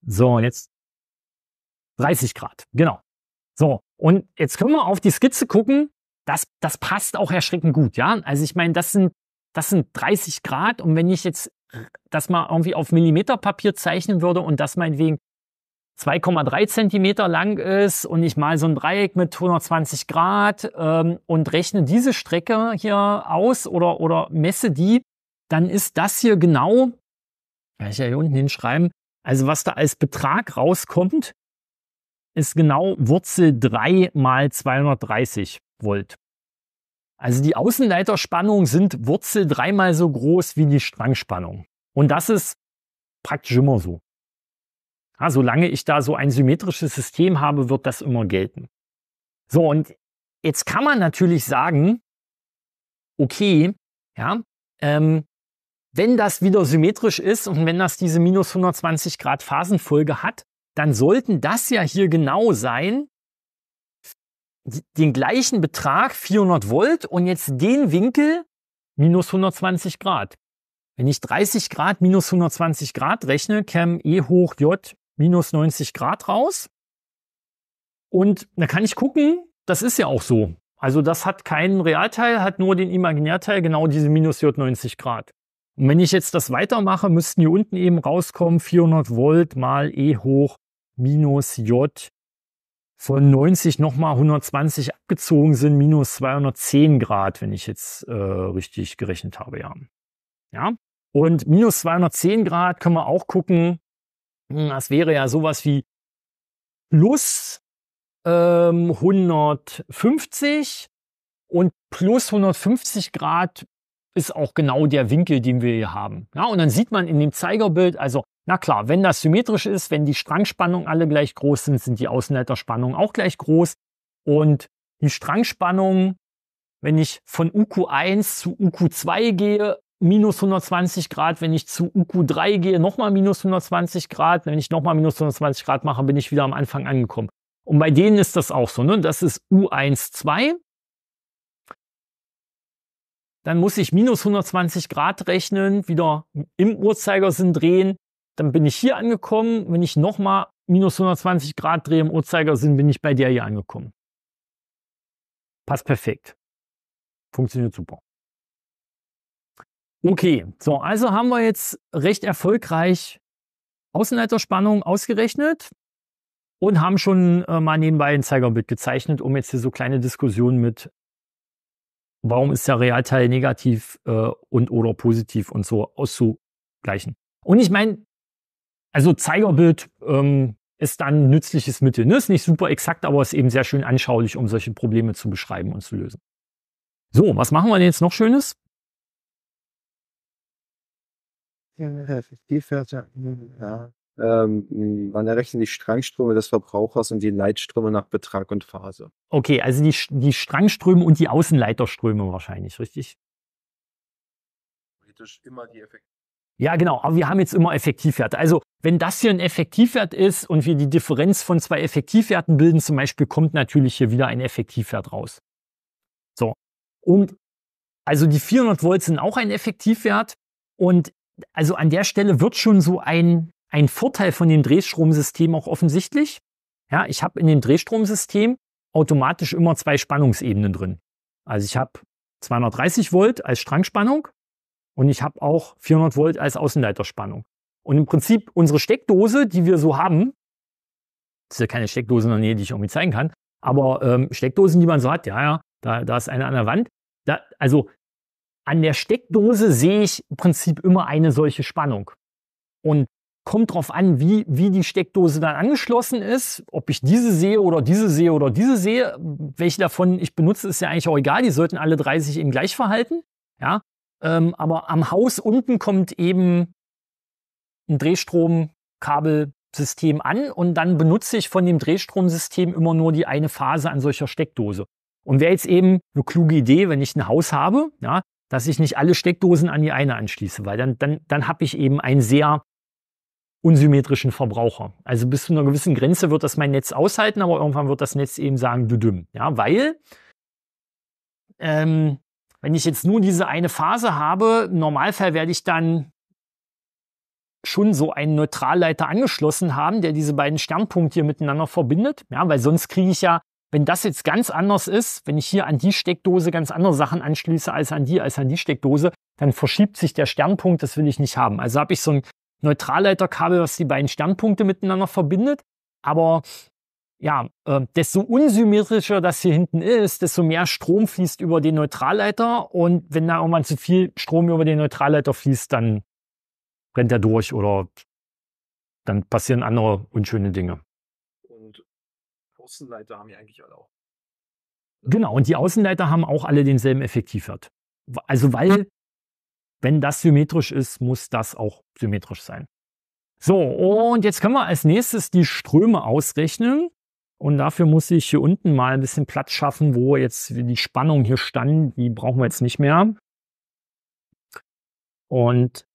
So, jetzt 30 Grad, genau. So, und jetzt können wir auf die Skizze gucken. Das, das passt auch erschreckend gut, ja. Also ich meine, das sind, das sind 30 Grad und wenn ich jetzt das mal irgendwie auf Millimeterpapier zeichnen würde und das meinetwegen 2,3 Zentimeter lang ist und ich mal so ein Dreieck mit 120 Grad ähm, und rechne diese Strecke hier aus oder, oder messe die, dann ist das hier genau, kann ich ja hier unten hinschreiben, also was da als Betrag rauskommt, ist genau Wurzel 3 mal 230 Volt. Also die Außenleiterspannung sind Wurzel dreimal so groß wie die Strangspannung. Und das ist praktisch immer so. Ja, solange ich da so ein symmetrisches System habe, wird das immer gelten. So, und jetzt kann man natürlich sagen, okay, ja, ähm, wenn das wieder symmetrisch ist und wenn das diese minus 120 Grad Phasenfolge hat, dann sollten das ja hier genau sein, den gleichen Betrag 400 Volt und jetzt den Winkel minus 120 Grad. Wenn ich 30 Grad minus 120 Grad rechne, käme E hoch J minus 90 Grad raus. Und da kann ich gucken, das ist ja auch so. Also das hat keinen Realteil, hat nur den Imaginärteil, genau diese minus 90 Grad. Und wenn ich jetzt das weitermache, müssten hier unten eben rauskommen 400 Volt mal E hoch minus J von 90 nochmal 120 abgezogen sind, minus 210 Grad, wenn ich jetzt äh, richtig gerechnet habe, ja. Ja. Und minus 210 Grad können wir auch gucken, das hm, wäre ja sowas wie plus ähm, 150 und plus 150 Grad ist auch genau der Winkel, den wir hier haben. Ja, und dann sieht man in dem Zeigerbild, also na klar, wenn das symmetrisch ist, wenn die Strangspannungen alle gleich groß sind, sind die Außenleiterspannungen auch gleich groß. Und die Strangspannungen, wenn ich von UQ1 zu UQ2 gehe, minus 120 Grad, wenn ich zu UQ3 gehe, nochmal minus 120 Grad, wenn ich nochmal minus 120 Grad mache, bin ich wieder am Anfang angekommen. Und bei denen ist das auch so, ne? Das ist U1,2. Dann muss ich minus 120 Grad rechnen, wieder im Uhrzeigersinn drehen. Dann bin ich hier angekommen. Wenn ich nochmal minus 120 Grad drehe im Uhrzeigersinn, bin ich bei der hier angekommen. Passt perfekt. Funktioniert super. Okay, so, also haben wir jetzt recht erfolgreich Außenleiterspannung ausgerechnet und haben schon äh, mal nebenbei ein Zeigerbild gezeichnet, um jetzt hier so kleine Diskussionen mit, warum ist der Realteil negativ äh, und oder positiv und so auszugleichen. Und ich meine, also Zeigerbild ähm, ist dann ein nützliches Mittel. Ne? Ist nicht super exakt, aber ist eben sehr schön anschaulich, um solche Probleme zu beschreiben und zu lösen. So, was machen wir denn jetzt noch Schönes? Hm, ähm, hm, man errechnet die Strangströme des Verbrauchers und die Leitströme nach Betrag und Phase. Okay, also die, die Strangströme und die Außenleiterströme wahrscheinlich, richtig? Politisch immer die Effektivwerte. Ja, genau, aber wir haben jetzt immer Effektivwerte. Also wenn das hier ein Effektivwert ist und wir die Differenz von zwei Effektivwerten bilden, zum Beispiel, kommt natürlich hier wieder ein Effektivwert raus. So, und also die 400 Volt sind auch ein Effektivwert. Und also an der Stelle wird schon so ein, ein Vorteil von dem Drehstromsystem auch offensichtlich. Ja, ich habe in dem Drehstromsystem automatisch immer zwei Spannungsebenen drin. Also ich habe 230 Volt als Strangspannung und ich habe auch 400 Volt als Außenleiterspannung. Und im Prinzip unsere Steckdose, die wir so haben, das ist ja keine Steckdose in der Nähe, die ich irgendwie zeigen kann, aber ähm, Steckdosen, die man so hat, ja, ja, da, da ist eine an der Wand. Da, also an der Steckdose sehe ich im Prinzip immer eine solche Spannung. Und kommt darauf an, wie, wie die Steckdose dann angeschlossen ist, ob ich diese sehe oder diese sehe oder diese sehe. Welche davon ich benutze, ist ja eigentlich auch egal. Die sollten alle 30 eben gleich verhalten. Ja, ähm, aber am Haus unten kommt eben ein Drehstromkabelsystem an und dann benutze ich von dem Drehstromsystem immer nur die eine Phase an solcher Steckdose. Und wäre jetzt eben eine kluge Idee, wenn ich ein Haus habe, ja, dass ich nicht alle Steckdosen an die eine anschließe, weil dann, dann, dann habe ich eben einen sehr unsymmetrischen Verbraucher. Also bis zu einer gewissen Grenze wird das mein Netz aushalten, aber irgendwann wird das Netz eben sagen, du dümm. Ja, weil ähm, wenn ich jetzt nur diese eine Phase habe, im Normalfall werde ich dann schon so einen Neutralleiter angeschlossen haben, der diese beiden Sternpunkte hier miteinander verbindet. Ja, weil sonst kriege ich ja wenn das jetzt ganz anders ist, wenn ich hier an die Steckdose ganz andere Sachen anschließe als an die, als an die Steckdose, dann verschiebt sich der Sternpunkt, das will ich nicht haben. Also habe ich so ein Neutralleiterkabel, was die beiden Sternpunkte miteinander verbindet. Aber ja, äh, desto unsymmetrischer das hier hinten ist, desto mehr Strom fließt über den Neutralleiter. Und wenn da irgendwann zu viel Strom über den Neutralleiter fließt, dann brennt er durch oder dann passieren andere unschöne Dinge. Außenleiter haben die eigentlich alle auch. Ne? Genau, und die Außenleiter haben auch alle denselben Effektivwert. Also weil, wenn das symmetrisch ist, muss das auch symmetrisch sein. So, und jetzt können wir als nächstes die Ströme ausrechnen. Und dafür muss ich hier unten mal ein bisschen Platz schaffen, wo jetzt die Spannung hier stand. Die brauchen wir jetzt nicht mehr. Und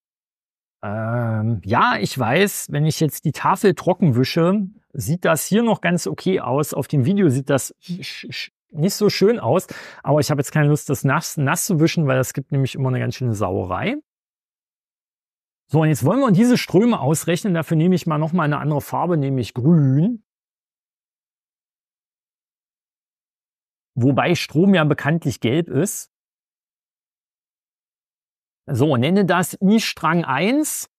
ähm, ja, ich weiß, wenn ich jetzt die Tafel trocken wische, sieht das hier noch ganz okay aus. Auf dem Video sieht das hm. nicht so schön aus, aber ich habe jetzt keine Lust, das nass, nass zu wischen, weil das gibt nämlich immer eine ganz schöne Sauerei. So, und jetzt wollen wir diese Ströme ausrechnen. Dafür nehme ich mal nochmal eine andere Farbe, nämlich grün. Wobei Strom ja bekanntlich gelb ist. So, nenne das I-Strang 1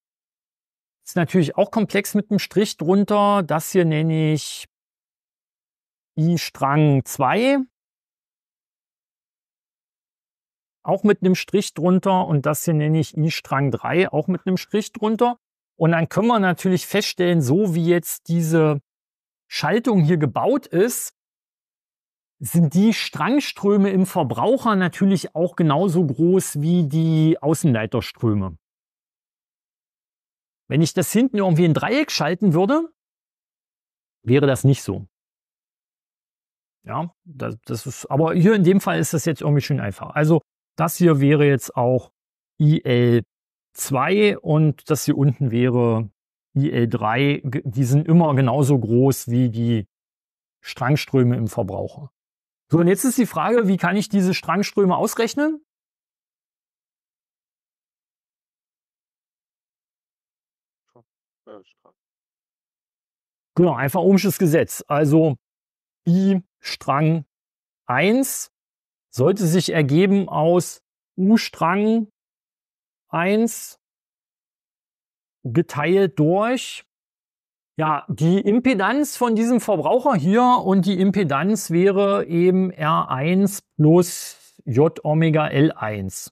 ist natürlich auch komplex mit einem Strich drunter. Das hier nenne ich I-Strang 2. Auch mit einem Strich drunter. Und das hier nenne ich I-Strang 3, auch mit einem Strich drunter. Und dann können wir natürlich feststellen, so wie jetzt diese Schaltung hier gebaut ist, sind die Strangströme im Verbraucher natürlich auch genauso groß wie die Außenleiterströme. Wenn ich das hinten irgendwie in Dreieck schalten würde, wäre das nicht so. Ja, das, das ist, aber hier in dem Fall ist das jetzt irgendwie schön einfach. Also das hier wäre jetzt auch IL2 und das hier unten wäre IL3. Die sind immer genauso groß wie die Strangströme im Verbraucher. So, und jetzt ist die Frage, wie kann ich diese Strangströme ausrechnen? Äh, Streifen. Genau, einfach ohmsches Gesetz. Also I Strang 1 sollte sich ergeben aus U Strang 1 geteilt durch ja, die Impedanz von diesem Verbraucher hier und die Impedanz wäre eben R1 plus J Omega L1.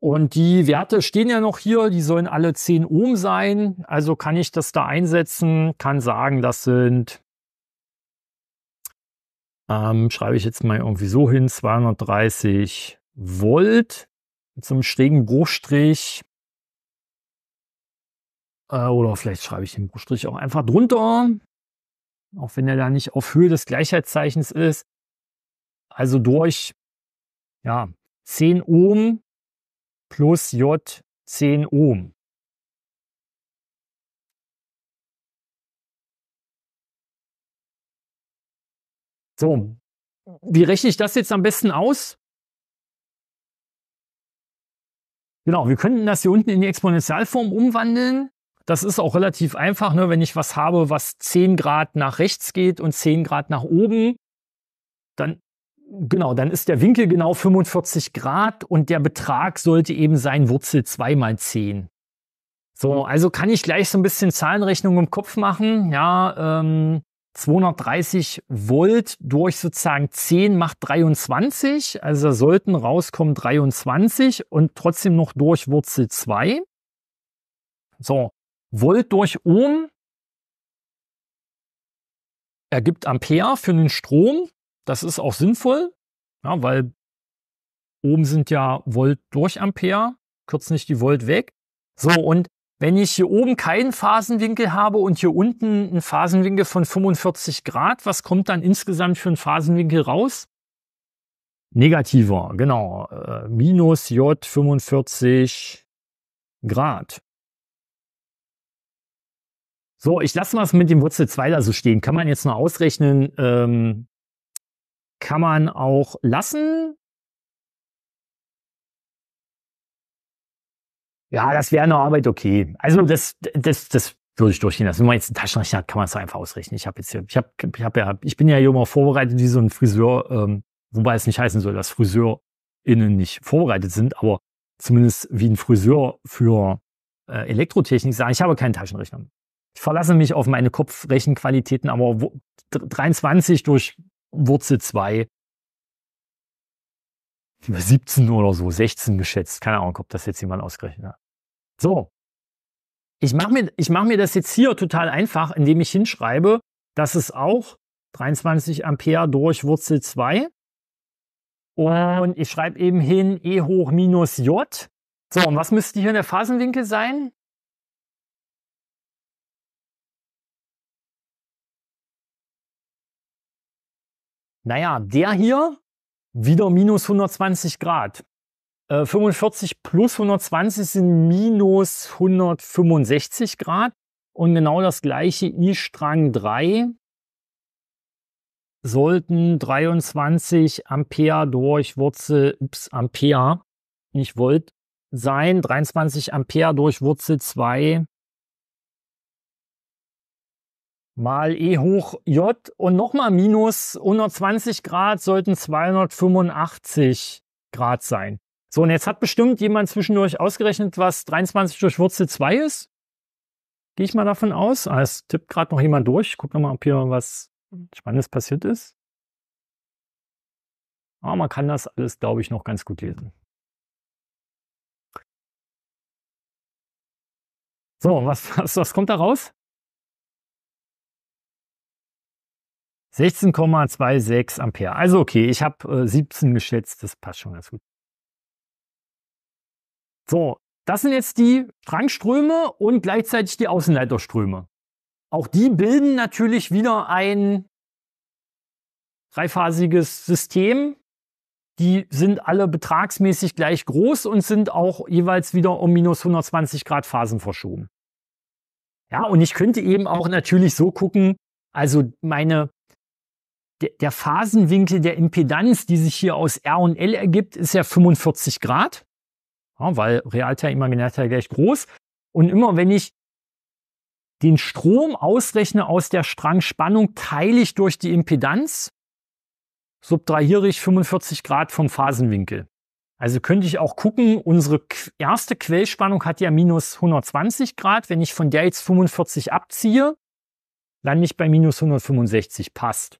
Und die Werte stehen ja noch hier, die sollen alle 10 Ohm sein. Also kann ich das da einsetzen, kann sagen, das sind, ähm, schreibe ich jetzt mal irgendwie so hin, 230 Volt zum schrägen Bruchstrich. Äh, oder vielleicht schreibe ich den Bruchstrich auch einfach drunter, auch wenn er da nicht auf Höhe des Gleichheitszeichens ist. Also durch, ja, 10 Ohm plus J 10 Ohm. So, wie rechne ich das jetzt am besten aus? Genau, wir könnten das hier unten in die Exponentialform umwandeln. Das ist auch relativ einfach, ne? wenn ich was habe, was 10 Grad nach rechts geht und 10 Grad nach oben, dann genau, dann ist der Winkel genau 45 Grad und der Betrag sollte eben sein Wurzel 2 mal 10. So, mhm. also kann ich gleich so ein bisschen Zahlenrechnung im Kopf machen. Ja, ähm, 230 Volt durch sozusagen 10 macht 23. Also da sollten rauskommen 23 und trotzdem noch durch Wurzel 2. So, Volt durch Ohm ergibt Ampere für den Strom. Das ist auch sinnvoll, ja, weil oben sind ja Volt durch Ampere, kürzt nicht die Volt weg. So, und wenn ich hier oben keinen Phasenwinkel habe und hier unten einen Phasenwinkel von 45 Grad, was kommt dann insgesamt für einen Phasenwinkel raus? Negativer, genau. Äh, minus J 45 Grad. So, ich lasse mal es mit dem Wurzel 2 da so stehen. Kann man jetzt noch ausrechnen, ähm, kann man auch lassen. Ja, das wäre eine Arbeit okay. Also das, das, das würde ich durchgehen lassen. Wenn man jetzt einen Taschenrechner hat, kann man es einfach ausrechnen. Ich habe jetzt hier, ich habe, ich habe ja, ich bin ja hier immer vorbereitet wie so ein Friseur, ähm, wobei es nicht heißen soll, dass FriseurInnen nicht vorbereitet sind, aber zumindest wie ein Friseur für äh, Elektrotechnik sagen, ich habe keinen Taschenrechner. Ich verlasse mich auf meine Kopfrechenqualitäten, aber wo, 23 durch Wurzel 2 17 oder so, 16 geschätzt. Keine Ahnung, ob das jetzt jemand ausgerechnet hat. So. Ich mache mir, mach mir das jetzt hier total einfach, indem ich hinschreibe, dass es auch 23 Ampere durch Wurzel 2. Und ich schreibe eben hin E hoch minus J. So, und was müsste hier der Phasenwinkel sein? Naja, der hier wieder minus 120 Grad. 45 äh, plus 120 sind minus 165 Grad. Und genau das gleiche I-Strang 3 sollten 23 Ampere durch Wurzel ups, Ampere nicht Volt sein. 23 Ampere durch Wurzel 2 mal E hoch J und nochmal minus 120 Grad sollten 285 Grad sein. So, und jetzt hat bestimmt jemand zwischendurch ausgerechnet, was 23 durch Wurzel 2 ist. Gehe ich mal davon aus. Ah, es tippt gerade noch jemand durch. Ich gucke nochmal, ob hier was Spannendes passiert ist. Aber ah, man kann das alles, glaube ich, noch ganz gut lesen. So, was, was, was kommt da raus? 16,26 Ampere. Also okay, ich habe äh, 17 geschätzt, das passt schon ganz gut. So, das sind jetzt die Strangströme und gleichzeitig die Außenleiterströme. Auch die bilden natürlich wieder ein dreiphasiges System. Die sind alle betragsmäßig gleich groß und sind auch jeweils wieder um minus 120 Grad Phasen verschoben. Ja, und ich könnte eben auch natürlich so gucken, also meine der Phasenwinkel der Impedanz, die sich hier aus R und L ergibt, ist ja 45 Grad, ja, weil Realteil, Imaginärteil gleich groß. Und immer wenn ich den Strom ausrechne aus der Strangspannung, teile ich durch die Impedanz, subtrahiere ich 45 Grad vom Phasenwinkel. Also könnte ich auch gucken, unsere erste Quellspannung hat ja minus 120 Grad. Wenn ich von der jetzt 45 abziehe, lande ich bei minus 165. Passt.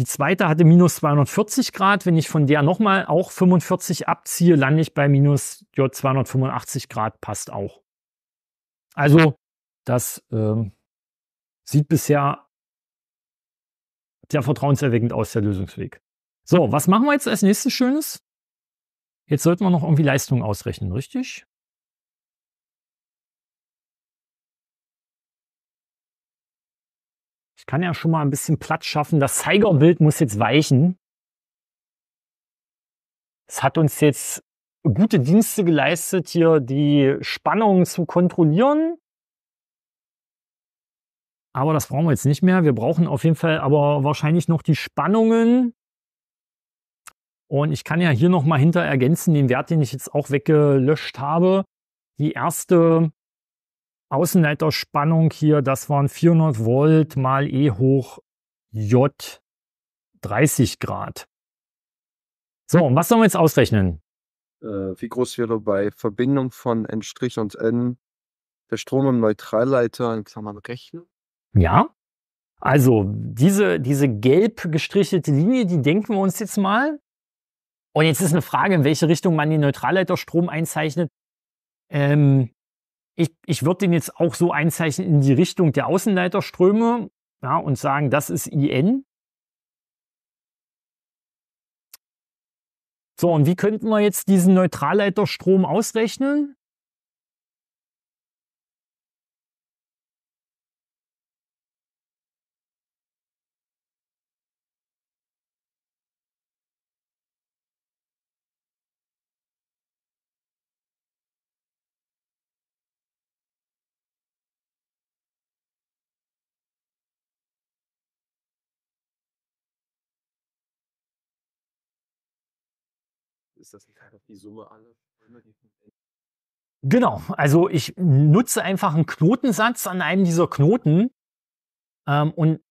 Die zweite hatte minus 240 Grad. Wenn ich von der nochmal auch 45 abziehe, lande ich bei minus ja, 285 Grad, passt auch. Also, das äh, sieht bisher sehr vertrauenserweckend aus, der Lösungsweg. So, was machen wir jetzt als nächstes Schönes? Jetzt sollten wir noch irgendwie Leistung ausrechnen, richtig? Ich kann ja schon mal ein bisschen Platz schaffen. Das Zeigerbild muss jetzt weichen. Es hat uns jetzt gute Dienste geleistet, hier die Spannung zu kontrollieren. Aber das brauchen wir jetzt nicht mehr. Wir brauchen auf jeden Fall aber wahrscheinlich noch die Spannungen. Und ich kann ja hier nochmal hinter ergänzen, den Wert, den ich jetzt auch weggelöscht habe. Die erste Außenleiterspannung hier, das waren 400 Volt mal E hoch J 30 Grad. So, und was sollen wir jetzt ausrechnen? Äh, wie groß wäre bei Verbindung von N' und N der Strom im Neutralleiter in Klammern rechnen? Ja. Also diese, diese gelb gestrichelte Linie, die denken wir uns jetzt mal. Und jetzt ist eine Frage, in welche Richtung man den Neutralleiterstrom einzeichnet. Ähm, ich, ich würde den jetzt auch so einzeichnen in die Richtung der Außenleiterströme ja, und sagen, das ist IN. So, und wie könnten wir jetzt diesen Neutralleiterstrom ausrechnen? ist das nicht einfach die Summe aller Genau, also ich nutze einfach einen Knotensatz an einem dieser Knoten ähm, und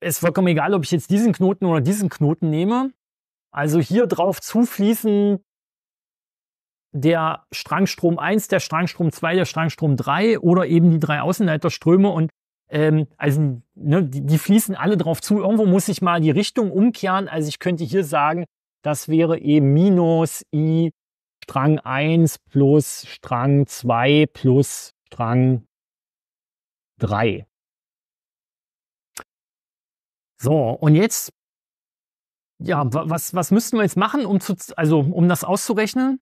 es ist vollkommen egal, ob ich jetzt diesen Knoten oder diesen Knoten nehme. Also hier drauf zufließen der Strangstrom 1, der Strangstrom 2, der Strangstrom 3 oder eben die drei Außenleiterströme und ähm, also ne, die, die, fließen alle drauf zu. Irgendwo muss ich mal die Richtung umkehren. Also ich könnte hier sagen, das wäre E minus I Strang 1 plus Strang 2 plus Strang 3. So, und jetzt, ja, was, was müssten wir jetzt machen, um, zu, also, um das auszurechnen?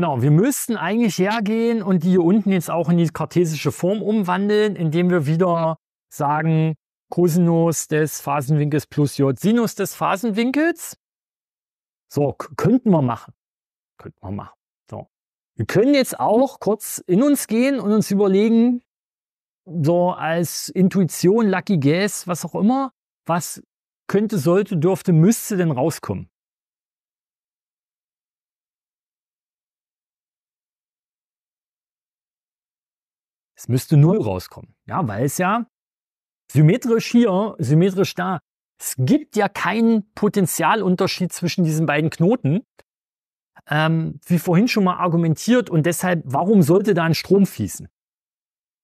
Genau, wir müssten eigentlich hergehen und die hier unten jetzt auch in die kartesische Form umwandeln, indem wir wieder sagen, Cosinus des Phasenwinkels plus J Sinus des Phasenwinkels. So, könnten wir machen. Könnten wir machen. So. Wir können jetzt auch kurz in uns gehen und uns überlegen, so als Intuition, Lucky Guess, was auch immer, was könnte, sollte, dürfte, müsste denn rauskommen. Es müsste 0 rauskommen, ja, weil es ja symmetrisch hier, symmetrisch da. Es gibt ja keinen Potenzialunterschied zwischen diesen beiden Knoten. Ähm, wie vorhin schon mal argumentiert und deshalb, warum sollte da ein Strom fließen?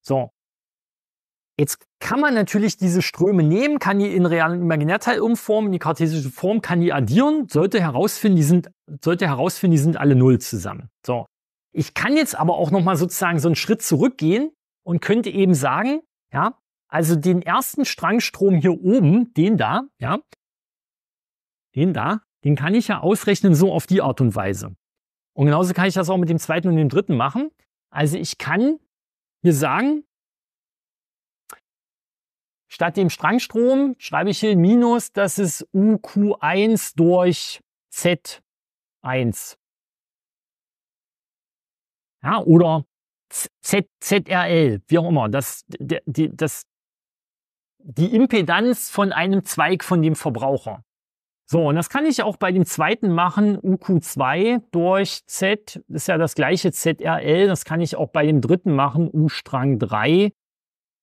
So. Jetzt kann man natürlich diese Ströme nehmen, kann die in realen Imaginärteil umformen, die kartesische Form kann die addieren, sollte herausfinden, die sind, sollte herausfinden, die sind alle null zusammen. So. Ich kann jetzt aber auch nochmal sozusagen so einen Schritt zurückgehen und könnte eben sagen, ja, also den ersten Strangstrom hier oben, den da, ja, den da, den kann ich ja ausrechnen so auf die Art und Weise. Und genauso kann ich das auch mit dem zweiten und dem dritten machen. Also ich kann hier sagen, statt dem Strangstrom schreibe ich hier minus, das ist UQ1 durch Z1. Ja, oder Z, ZRL, wie auch immer, das, die, das, die Impedanz von einem Zweig von dem Verbraucher. So, und das kann ich auch bei dem zweiten machen, UQ2 durch Z, ist ja das gleiche ZRL, das kann ich auch bei dem dritten machen, U-Strang 3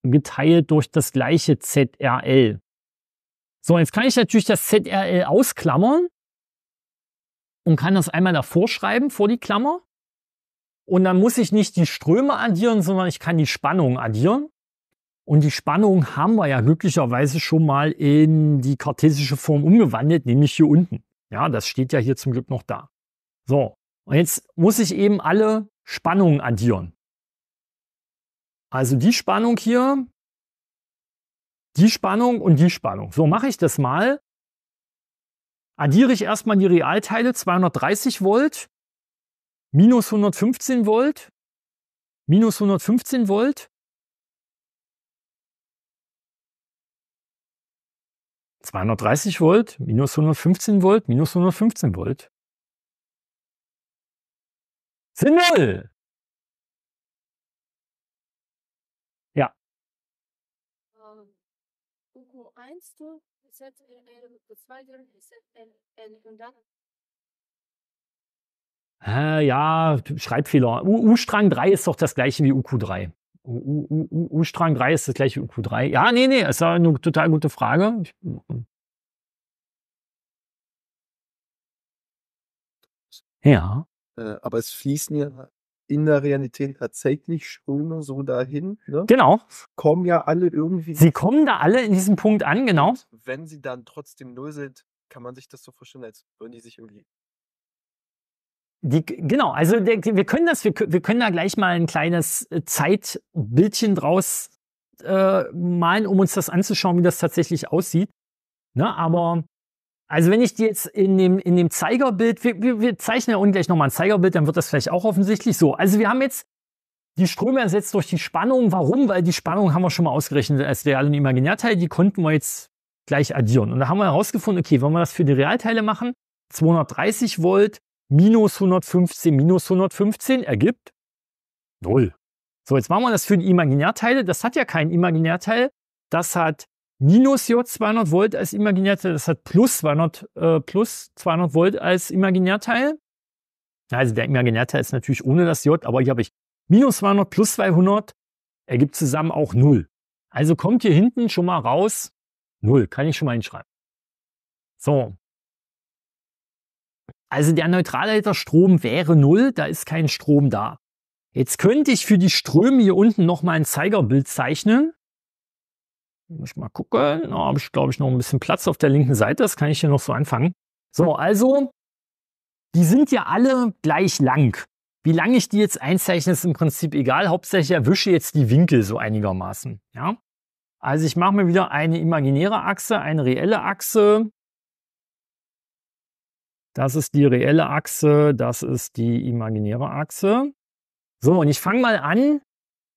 geteilt durch das gleiche ZRL. So, jetzt kann ich natürlich das ZRL ausklammern und kann das einmal davor schreiben, vor die Klammer. Und dann muss ich nicht die Ströme addieren, sondern ich kann die Spannung addieren. Und die Spannung haben wir ja glücklicherweise schon mal in die kartesische Form umgewandelt, nämlich hier unten. Ja, das steht ja hier zum Glück noch da. So, und jetzt muss ich eben alle Spannungen addieren. Also die Spannung hier, die Spannung und die Spannung. So mache ich das mal. Addiere ich erstmal die Realteile 230 Volt minus 115 Volt, minus 115 Volt, zweihundertdreißig Volt, minus hundertfünfzehn Volt, minus hundertfünfzehn Volt. Sind null! Ja. Ähm, äh, ja, Schreibfehler. U-Strang 3 ist doch das gleiche wie UQ3. U-Strang 3 ist das gleiche wie UQ3. Ja, nee, nee, ist eine total gute Frage. Hm. ja. Äh, aber es fließen ja in der Realität tatsächlich Ströme so dahin. Ne? Genau. Kommen ja alle irgendwie. Sie kommen da alle in diesem Punkt an, genau. Und wenn sie dann trotzdem null sind, kann man sich das so vorstellen, als würden die sich irgendwie die, genau, also der, wir können das, wir, wir können da gleich mal ein kleines äh, Zeitbildchen draus äh, malen, um uns das anzuschauen, wie das tatsächlich aussieht. Ne, aber also wenn ich die jetzt in dem, in dem Zeigerbild, wir, wir, wir zeichnen ja ungleich nochmal ein Zeigerbild, dann wird das vielleicht auch offensichtlich so. Also wir haben jetzt die Ströme ersetzt durch die Spannung. Warum? Weil die Spannung haben wir schon mal ausgerechnet als Real- und Imaginärteil. Die konnten wir jetzt gleich addieren. Und da haben wir herausgefunden, okay, wenn wir das für die Realteile machen, 230 Volt minus 115 minus 115 ergibt 0. So, jetzt machen wir das für die Imaginärteile. Das hat ja keinen Imaginärteil. Das hat minus J 200 Volt als Imaginärteil. Das hat plus 200, äh, plus 200 Volt als Imaginärteil. Also der Imaginärteil ist natürlich ohne das J, aber hier habe ich minus 200 plus 200 ergibt zusammen auch 0. Also kommt hier hinten schon mal raus 0. Kann ich schon mal hinschreiben. So, also der Neutralleiterstrom wäre null, da ist kein Strom da. Jetzt könnte ich für die Ströme hier unten nochmal ein Zeigerbild zeichnen. Muss ich mal gucken. Da habe ich, glaube ich, noch ein bisschen Platz auf der linken Seite. Das kann ich hier noch so anfangen. So, also, die sind ja alle gleich lang. Wie lange ich die jetzt einzeichne, ist im Prinzip egal. Hauptsächlich erwische jetzt die Winkel so einigermaßen. Ja? Also ich mache mir wieder eine imaginäre Achse, eine reelle Achse. Das ist die reelle Achse, das ist die imaginäre Achse. So, und ich fange mal an.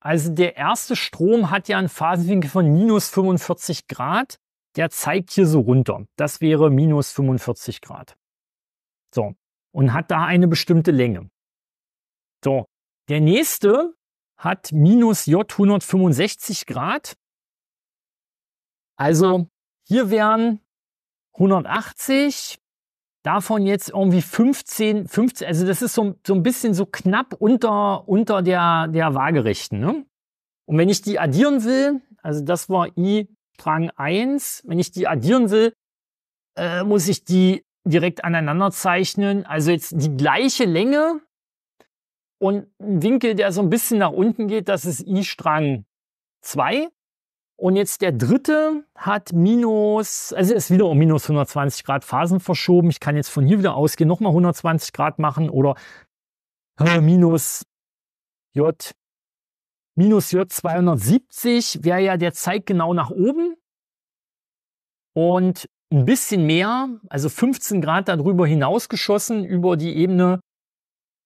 Also der erste Strom hat ja einen Phasenwinkel von minus 45 Grad. Der zeigt hier so runter. Das wäre minus 45 Grad. So, und hat da eine bestimmte Länge. So, der nächste hat minus J 165 Grad. Also hier wären 180 davon jetzt irgendwie 15, 15, also das ist so, so ein bisschen so knapp unter, unter der, der Waagerechten. Ne? Und wenn ich die addieren will, also das war i Strang 1, wenn ich die addieren will, äh, muss ich die direkt aneinander zeichnen. Also jetzt die gleiche Länge und ein Winkel, der so ein bisschen nach unten geht, das ist i Strang 2. Und jetzt der dritte hat minus, also ist wieder um minus 120 Grad Phasen verschoben. Ich kann jetzt von hier wieder ausgehen, nochmal 120 Grad machen oder äh, minus J, minus J 270 wäre ja der zeigt genau nach oben. Und ein bisschen mehr, also 15 Grad darüber hinausgeschossen über die Ebene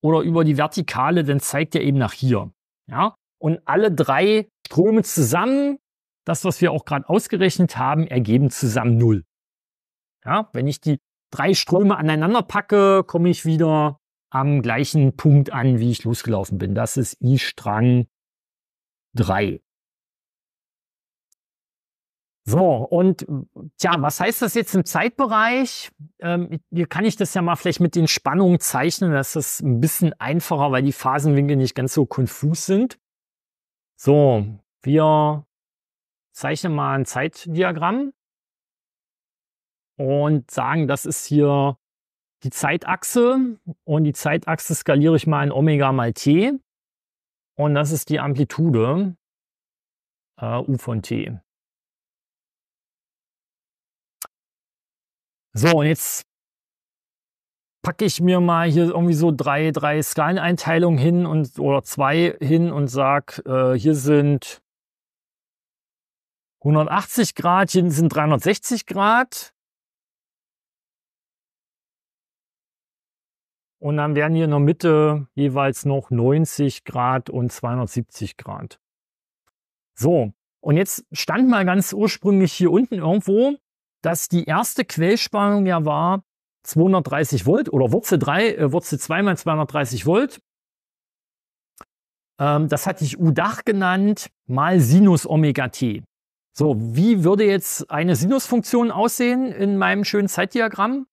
oder über die Vertikale, dann zeigt er eben nach hier. Ja? Und alle drei Ströme zusammen das, was wir auch gerade ausgerechnet haben, ergeben zusammen null. Ja, wenn ich die drei Ströme aneinander packe, komme ich wieder am gleichen Punkt an, wie ich losgelaufen bin. Das ist I-Strang 3. So, und tja, was heißt das jetzt im Zeitbereich? Ähm, hier kann ich das ja mal vielleicht mit den Spannungen zeichnen. Das ist ein bisschen einfacher, weil die Phasenwinkel nicht ganz so konfus sind. So, wir zeichne mal ein Zeitdiagramm und sagen, das ist hier die Zeitachse und die Zeitachse skaliere ich mal in Omega mal t und das ist die Amplitude äh, u von t. So, und jetzt packe ich mir mal hier irgendwie so drei, drei Skaleneinteilungen hin und oder zwei hin und sage, äh, hier sind 180 Grad, hier sind 360 Grad. Und dann wären hier in der Mitte jeweils noch 90 Grad und 270 Grad. So, und jetzt stand mal ganz ursprünglich hier unten irgendwo, dass die erste Quellspannung ja war 230 Volt oder Wurzel 3, äh, Wurzel 2 mal 230 Volt. Ähm, das hatte ich U-Dach genannt, mal Sinus Omega T. So, wie würde jetzt eine Sinusfunktion aussehen in meinem schönen Zeitdiagramm?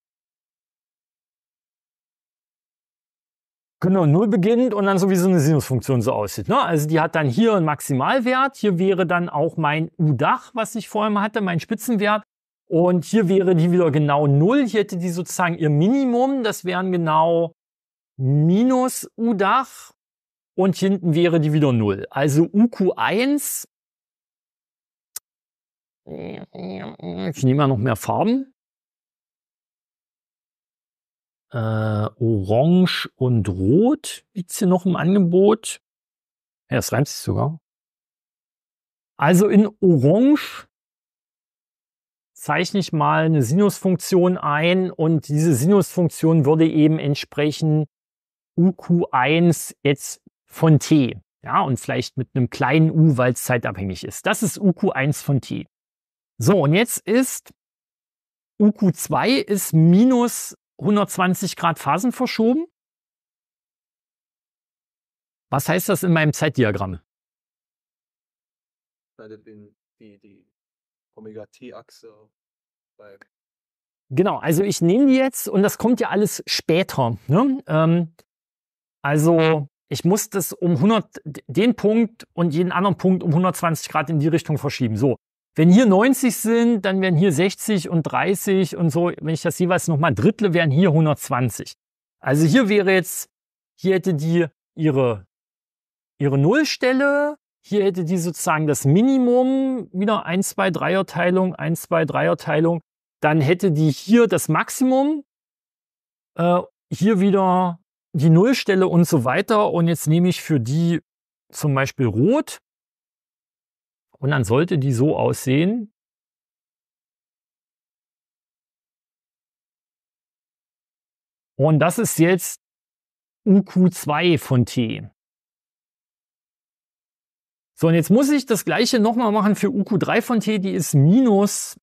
Genau, 0 beginnt und dann so wie so eine Sinusfunktion so aussieht. Ne? Also die hat dann hier einen Maximalwert, hier wäre dann auch mein U-Dach, was ich vorher mal hatte, mein Spitzenwert. Und hier wäre die wieder genau 0, hier hätte die sozusagen ihr Minimum, das wären genau minus U-Dach und hinten wäre die wieder 0. Also UQ1 ich nehme mal noch mehr Farben. Äh, Orange und Rot gibt es hier noch im Angebot. Ja, das reimt sich sogar. Also in Orange zeichne ich mal eine Sinusfunktion ein und diese Sinusfunktion würde eben entsprechen UQ1 jetzt von t. Ja, und vielleicht mit einem kleinen u, weil es zeitabhängig ist. Das ist UQ1 von t. So, und jetzt ist UQ2 ist minus 120 Grad Phasen verschoben. Was heißt das in meinem Zeitdiagramm? Die, die Omega-T-Achse Genau, also ich nehme die jetzt und das kommt ja alles später. Ne? Ähm, also ich muss das um 100, den Punkt und jeden anderen Punkt um 120 Grad in die Richtung verschieben. So, wenn hier 90 sind, dann wären hier 60 und 30 und so. Wenn ich das jeweils nochmal drittle, wären hier 120. Also hier wäre jetzt, hier hätte die ihre, ihre Nullstelle. Hier hätte die sozusagen das Minimum, wieder 1, 2, 3er Teilung, 1, 2, 3er Teilung. Dann hätte die hier das Maximum. Äh, hier wieder die Nullstelle und so weiter. Und jetzt nehme ich für die zum Beispiel rot und dann sollte die so aussehen, Und das ist jetzt UQ2 von T. So, und jetzt muss ich das gleiche nochmal machen für UQ3 von T, die ist minus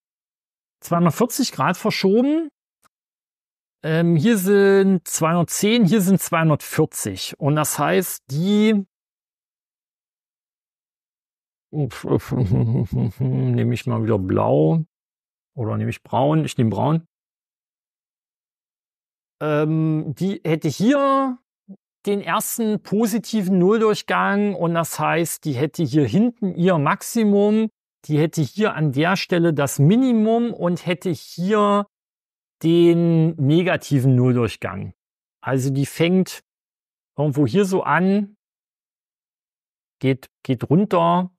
240 Grad verschoben. Ähm, hier sind 210, hier sind 240. Und das heißt, die <laughs> nehme ich mal wieder blau oder nehme ich braun. Ich nehme braun. Ähm, die hätte hier den ersten positiven Nulldurchgang und das heißt, die hätte hier hinten ihr Maximum, die hätte hier an der Stelle das Minimum und hätte hier den negativen Nulldurchgang. Also die fängt irgendwo hier so an, geht, geht runter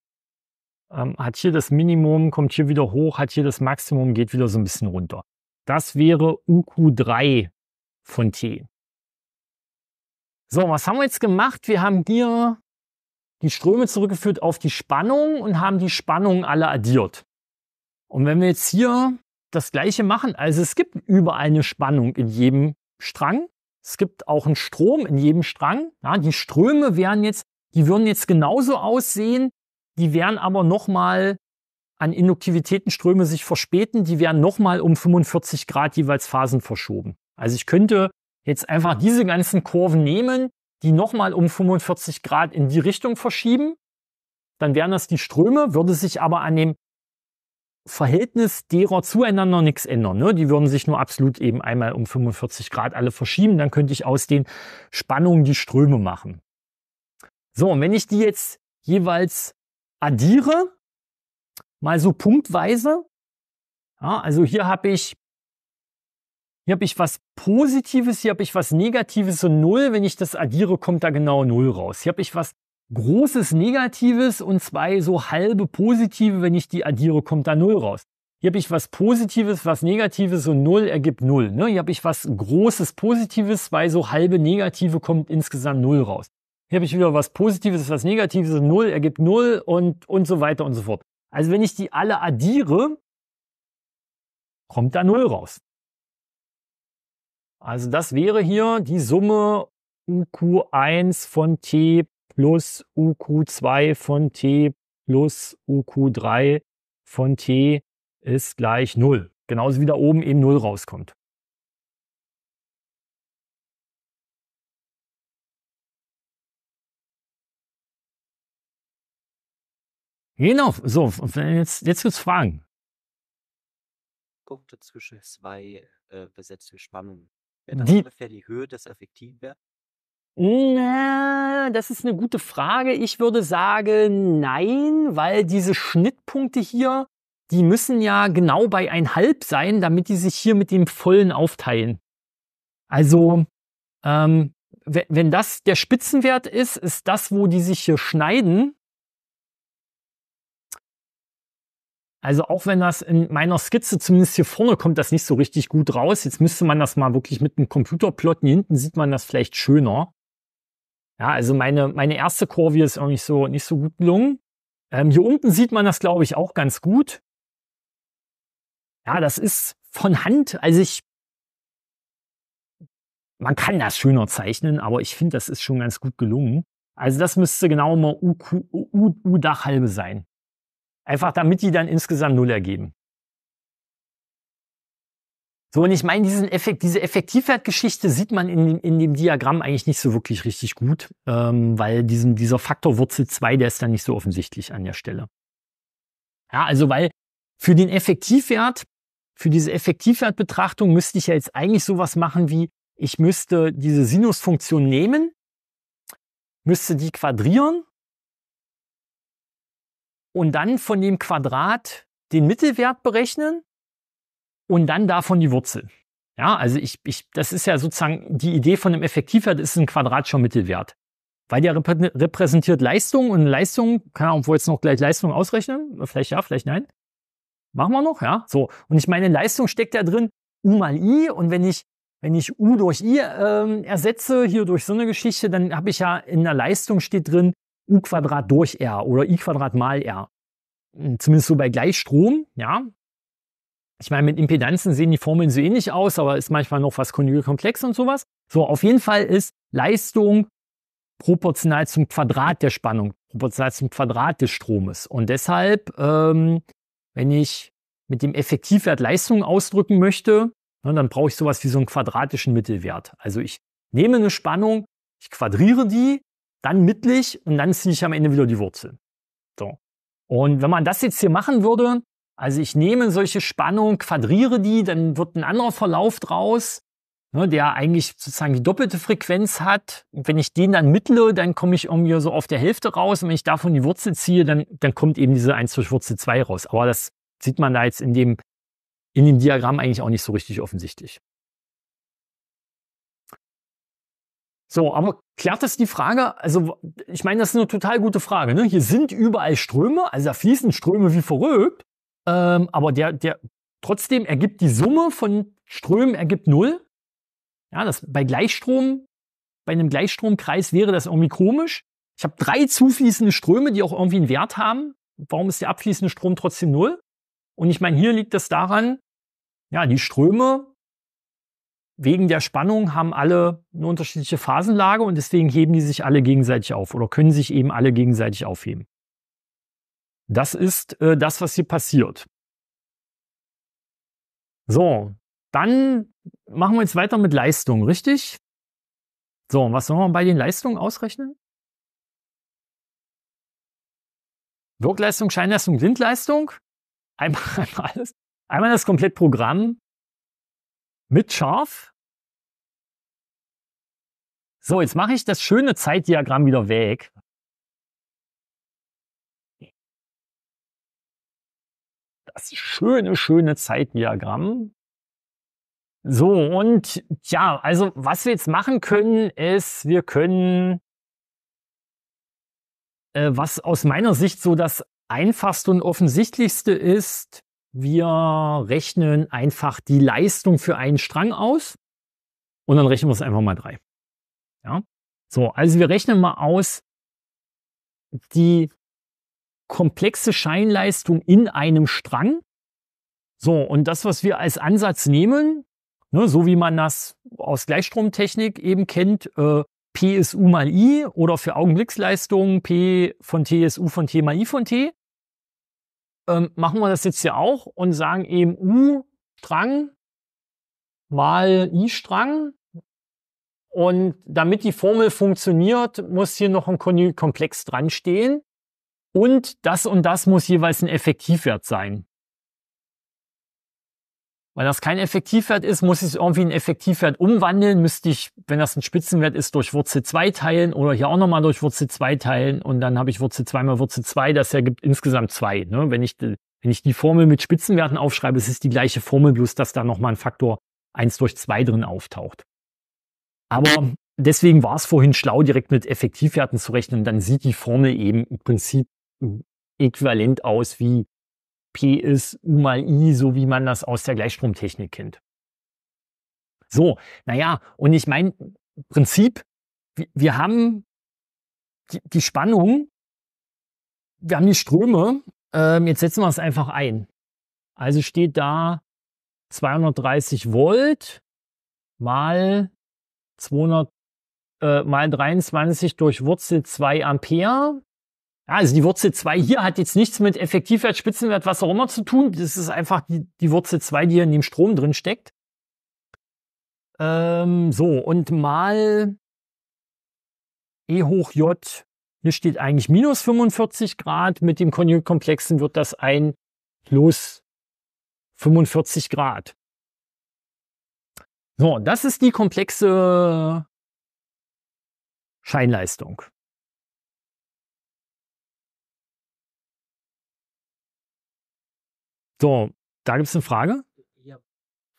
ähm, hat hier das Minimum, kommt hier wieder hoch, hat hier das Maximum, geht wieder so ein bisschen runter. Das wäre UQ3 von T. So, was haben wir jetzt gemacht? Wir haben hier die Ströme zurückgeführt auf die Spannung und haben die Spannungen alle addiert. Und wenn wir jetzt hier das gleiche machen, also es gibt überall eine Spannung in jedem Strang, es gibt auch einen Strom in jedem Strang. Ja, die Ströme wären jetzt, die würden jetzt genauso aussehen, die werden aber nochmal an Induktivitätenströme sich verspäten, die werden nochmal um 45 Grad jeweils Phasen verschoben. Also ich könnte jetzt einfach diese ganzen Kurven nehmen, die nochmal um 45 Grad in die Richtung verschieben, dann wären das die Ströme, würde sich aber an dem Verhältnis derer zueinander nichts ändern. Ne? Die würden sich nur absolut eben einmal um 45 Grad alle verschieben, dann könnte ich aus den Spannungen die Ströme machen. So, und wenn ich die jetzt jeweils addiere, mal so punktweise. Ja, also hier habe ich hier ich was Positives, hier habe ich was Negatives und Null. Wenn ich das addiere, kommt da genau Null raus. Hier habe ich was Großes Negatives und zwei so halbe Positive. Wenn ich die addiere, kommt da Null raus. Hier habe ich was Positives, was Negatives und Null ergibt Null. Ne? Hier habe ich was Großes Positives, zwei so halbe Negative kommt insgesamt Null raus hier habe ich wieder was Positives, was Negatives, null ergibt null und, und so weiter und so fort. Also wenn ich die alle addiere, kommt da null raus. Also das wäre hier die Summe UQ1 von T plus UQ2 von T plus UQ3 von T ist gleich null. Genauso wie da oben eben null rauskommt. Genau, so, jetzt, jetzt gibt's Fragen. Punkte zwischen zwei äh, besetzte Spannungen. Wäre das die, ungefähr die Höhe des Effektivwerts? Na, das ist eine gute Frage. Ich würde sagen, nein, weil diese Schnittpunkte hier, die müssen ja genau bei ein halb sein, damit die sich hier mit dem vollen aufteilen. Also, ähm, wenn das der Spitzenwert ist, ist das, wo die sich hier schneiden, Also auch wenn das in meiner Skizze zumindest hier vorne kommt, das nicht so richtig gut raus. Jetzt müsste man das mal wirklich mit einem Computer plotten. Hier hinten sieht man das vielleicht schöner. Ja, also meine, meine erste Kurve ist auch nicht so, nicht so gut gelungen. Ähm, hier unten sieht man das, glaube ich, auch ganz gut. Ja, das ist von Hand. Also ich, man kann das schöner zeichnen, aber ich finde, das ist schon ganz gut gelungen. Also das müsste genau mal U-Dachhalbe sein. Einfach damit die dann insgesamt null ergeben. So, und ich meine, diesen Effekt, diese Effektivwertgeschichte sieht man in dem, in dem Diagramm eigentlich nicht so wirklich richtig gut, ähm, weil diesen, dieser Faktor Wurzel 2, der ist dann nicht so offensichtlich an der Stelle. Ja, also weil für den Effektivwert, für diese Effektivwertbetrachtung müsste ich ja jetzt eigentlich sowas machen wie, ich müsste diese Sinusfunktion nehmen, müsste die quadrieren und dann von dem Quadrat den Mittelwert berechnen und dann davon die Wurzel. Ja, also ich, ich, das ist ja sozusagen die Idee von einem Effektivwert ist ein quadratischer Mittelwert. Weil der repräsentiert Leistung und Leistung, kann man wohl jetzt noch gleich Leistung ausrechnen, vielleicht ja, vielleicht nein. Machen wir noch, ja? So. Und ich meine, Leistung steckt da drin U mal I und wenn ich, wenn ich U durch I ähm, ersetze, hier durch so eine Geschichte, dann habe ich ja in der Leistung steht drin U Quadrat durch R oder I Quadrat mal R. Hm, zumindest so bei Gleichstrom, ja. Ich meine, mit Impedanzen sehen die Formeln so ähnlich aus, aber ist manchmal noch was konjugelkomplex und sowas. So, auf jeden Fall ist Leistung proportional zum Quadrat der Spannung, proportional zum Quadrat des Stromes. Und deshalb, ähm, wenn ich mit dem Effektivwert Leistung ausdrücken möchte, ne, dann brauche ich sowas wie so einen quadratischen Mittelwert. Also ich nehme eine Spannung, ich quadriere die dann mittlig und dann ziehe ich am Ende wieder die Wurzel. So. Und wenn man das jetzt hier machen würde, also ich nehme solche Spannung, quadriere die, dann wird ein anderer Verlauf draus, ne, der eigentlich sozusagen die doppelte Frequenz hat. Und wenn ich den dann mittle, dann komme ich irgendwie so auf der Hälfte raus. Und wenn ich davon die Wurzel ziehe, dann, dann kommt eben diese 1 durch Wurzel 2 raus. Aber das sieht man da jetzt in dem, in dem Diagramm eigentlich auch nicht so richtig offensichtlich. So, aber klärt das die Frage? Also, ich meine, das ist eine total gute Frage. Ne? Hier sind überall Ströme, also da fließen Ströme wie verrückt. Ähm, aber der, der, trotzdem ergibt die Summe von Strömen ergibt Null. Ja, das bei Gleichstrom, bei einem Gleichstromkreis wäre das irgendwie komisch. Ich habe drei zufließende Ströme, die auch irgendwie einen Wert haben. Warum ist der abfließende Strom trotzdem Null? Und ich meine, hier liegt das daran, ja, die Ströme wegen der Spannung haben alle eine unterschiedliche Phasenlage und deswegen heben die sich alle gegenseitig auf oder können sich eben alle gegenseitig aufheben. Das ist äh, das, was hier passiert. So, dann machen wir jetzt weiter mit Leistung, richtig? So, und was soll man bei den Leistungen ausrechnen? Wirkleistung, Scheinleistung, Windleistung. Einmal, <laughs> einmal, alles, einmal das komplette Programm mit scharf. So, jetzt mache ich das schöne Zeitdiagramm wieder weg. Das schöne, schöne Zeitdiagramm. So, und ja, also was wir jetzt machen können, ist, wir können, äh, was aus meiner Sicht so das einfachste und offensichtlichste ist, wir rechnen einfach die Leistung für einen Strang aus und dann rechnen wir es einfach mal drei. Ja? So, also wir rechnen mal aus die komplexe Scheinleistung in einem Strang. So, und das, was wir als Ansatz nehmen, ne, so wie man das aus Gleichstromtechnik eben kennt, äh, P ist U mal I oder für Augenblicksleistungen P von T ist U von T mal I von T ähm, machen wir das jetzt hier auch und sagen eben U-Strang mal I-Strang. Und damit die Formel funktioniert, muss hier noch ein Komplex dran stehen. Und das und das muss jeweils ein Effektivwert sein. Weil das kein Effektivwert ist, muss ich es irgendwie in Effektivwert umwandeln. Müsste ich, wenn das ein Spitzenwert ist, durch Wurzel 2 teilen oder hier auch nochmal durch Wurzel 2 teilen. Und dann habe ich Wurzel 2 mal Wurzel 2. Das ergibt insgesamt 2. Ne? Wenn, ich, wenn ich die Formel mit Spitzenwerten aufschreibe, es ist die gleiche Formel, bloß dass da nochmal ein Faktor 1 durch 2 drin auftaucht. Aber deswegen war es vorhin schlau, direkt mit Effektivwerten zu rechnen. Dann sieht die Formel eben im Prinzip hm, äquivalent aus wie P ist U mal I, so wie man das aus der Gleichstromtechnik kennt. So, naja, und ich meine, Prinzip, wir haben die, die, Spannung, wir haben die Ströme, ähm, jetzt setzen wir es einfach ein. Also steht da 230 Volt mal 200 äh, mal 23 durch Wurzel 2 Ampere ja, also die Wurzel 2 hier hat jetzt nichts mit Effektivwert, Spitzenwert, was auch immer zu tun. Das ist einfach die, die Wurzel 2, die hier in dem Strom drin steckt. Ähm, so, und mal E hoch J. Hier steht eigentlich minus 45 Grad. Mit dem Konjunktkomplexen wird das ein plus 45 Grad. So, das ist die komplexe Scheinleistung. So, da gibt es eine Frage. Ja,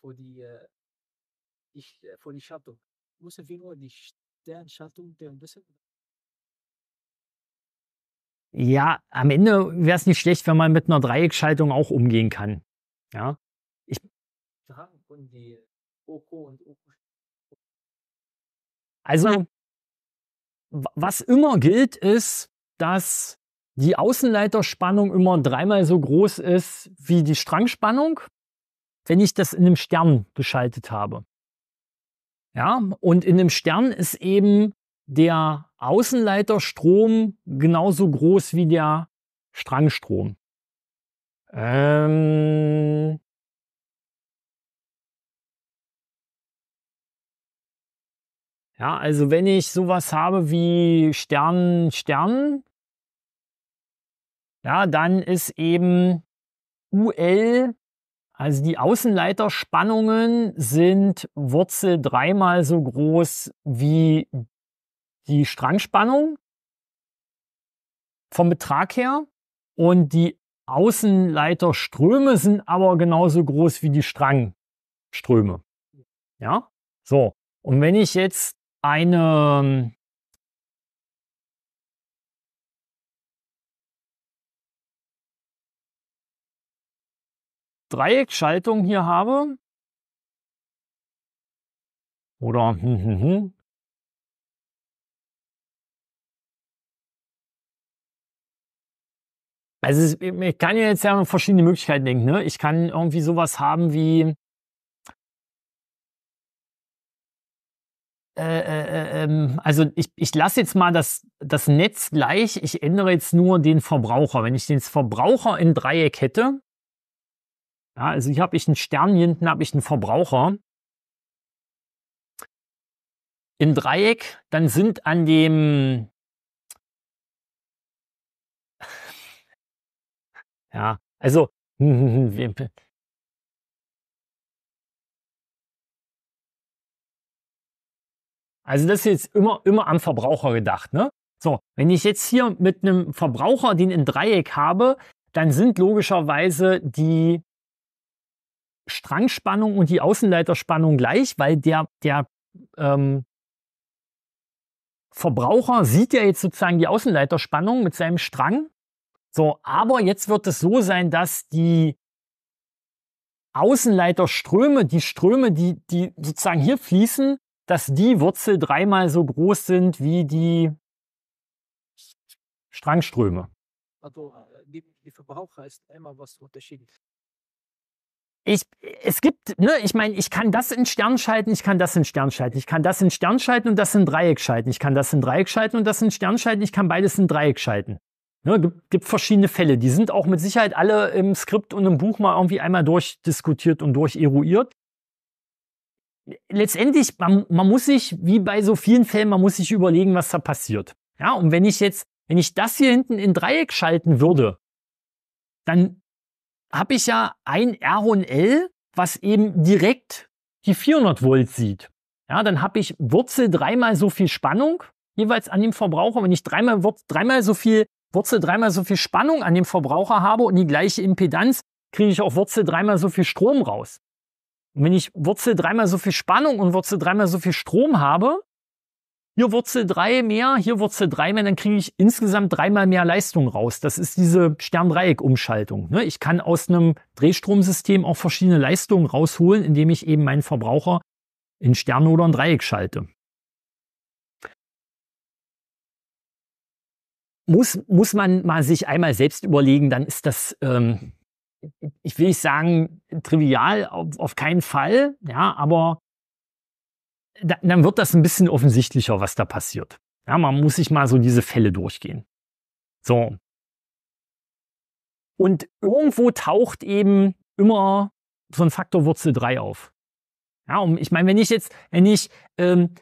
vor die, äh, ich, für äh, die Schattung. Muss ich nur die Sternschaltung der wissen? Ja, am Ende wäre es nicht schlecht, wenn man mit einer Dreieckschaltung auch umgehen kann. Ja. Ich. Also, was immer gilt, ist, dass die Außenleiterspannung immer dreimal so groß ist wie die Strangspannung, wenn ich das in einem Stern geschaltet habe. Ja, und in einem Stern ist eben der Außenleiterstrom genauso groß wie der Strangstrom. Ähm ja, also wenn ich sowas habe wie Stern, Stern, ja, dann ist eben UL, also die Außenleiterspannungen sind Wurzel dreimal so groß wie die Strangspannung vom Betrag her. Und die Außenleiterströme sind aber genauso groß wie die Strangströme. Ja, so. Und wenn ich jetzt eine Dreieckschaltung hier habe, oder hm, hm, hm, Also ist, ich kann ja jetzt ja verschiedene Möglichkeiten denken. Ne? Ich kann irgendwie sowas haben wie äh, äh, äh, ähm, also ich, ich lasse jetzt mal das, das Netz gleich, ich ändere jetzt nur den Verbraucher. Wenn ich den Verbraucher in Dreieck hätte, ja, also hier habe ich einen Stern, hier hinten habe ich einen Verbraucher. Im Dreieck, dann sind an dem <laughs> Ja, also <laughs> Also das ist jetzt immer, immer am Verbraucher gedacht. Ne? So, wenn ich jetzt hier mit einem Verbraucher den in Dreieck habe, dann sind logischerweise die Strangspannung und die Außenleiterspannung gleich, weil der, der ähm, Verbraucher sieht ja jetzt sozusagen die Außenleiterspannung mit seinem Strang. So, aber jetzt wird es so sein, dass die Außenleiterströme, die Ströme, die, die sozusagen hier fließen, dass die Wurzel dreimal so groß sind wie die Strangströme. Also äh, die, die Verbraucher ist einmal was Unterschied ich, es gibt, ne, ich meine, ich kann das in Stern schalten, ich kann das in Stern schalten, ich kann das in Stern schalten und das in Dreieck schalten, ich kann das in Dreieck schalten und das in Stern schalten, ich kann beides in Dreieck schalten. Ne, gibt, gibt verschiedene Fälle, die sind auch mit Sicherheit alle im Skript und im Buch mal irgendwie einmal durchdiskutiert und durcheruiert. Letztendlich, man, man muss sich, wie bei so vielen Fällen, man muss sich überlegen, was da passiert. Ja, und wenn ich jetzt, wenn ich das hier hinten in Dreieck schalten würde, dann habe ich ja ein R&L, was eben direkt die 400 Volt sieht. Ja, dann habe ich Wurzel dreimal so viel Spannung jeweils an dem Verbraucher. Wenn ich dreimal, dreimal so viel Wurzel dreimal so viel Spannung an dem Verbraucher habe und die gleiche Impedanz, kriege ich auch Wurzel dreimal so viel Strom raus. Und wenn ich Wurzel dreimal so viel Spannung und Wurzel dreimal so viel Strom habe, hier Wurzel 3 mehr, hier Wurzel 3 mehr, dann kriege ich insgesamt dreimal mehr Leistung raus. Das ist diese sterndreieck umschaltung ne? Ich kann aus einem Drehstromsystem auch verschiedene Leistungen rausholen, indem ich eben meinen Verbraucher in Stern oder in Dreieck schalte. Muss, muss man mal sich einmal selbst überlegen, dann ist das, ähm, ich will nicht sagen, trivial, auf, auf keinen Fall, ja, aber da, dann wird das ein bisschen offensichtlicher, was da passiert. Ja, man muss sich mal so diese Fälle durchgehen. So. Und irgendwo taucht eben immer so ein Faktor Wurzel 3 auf. Ja, und ich meine, wenn ich jetzt, wenn ich, ähm,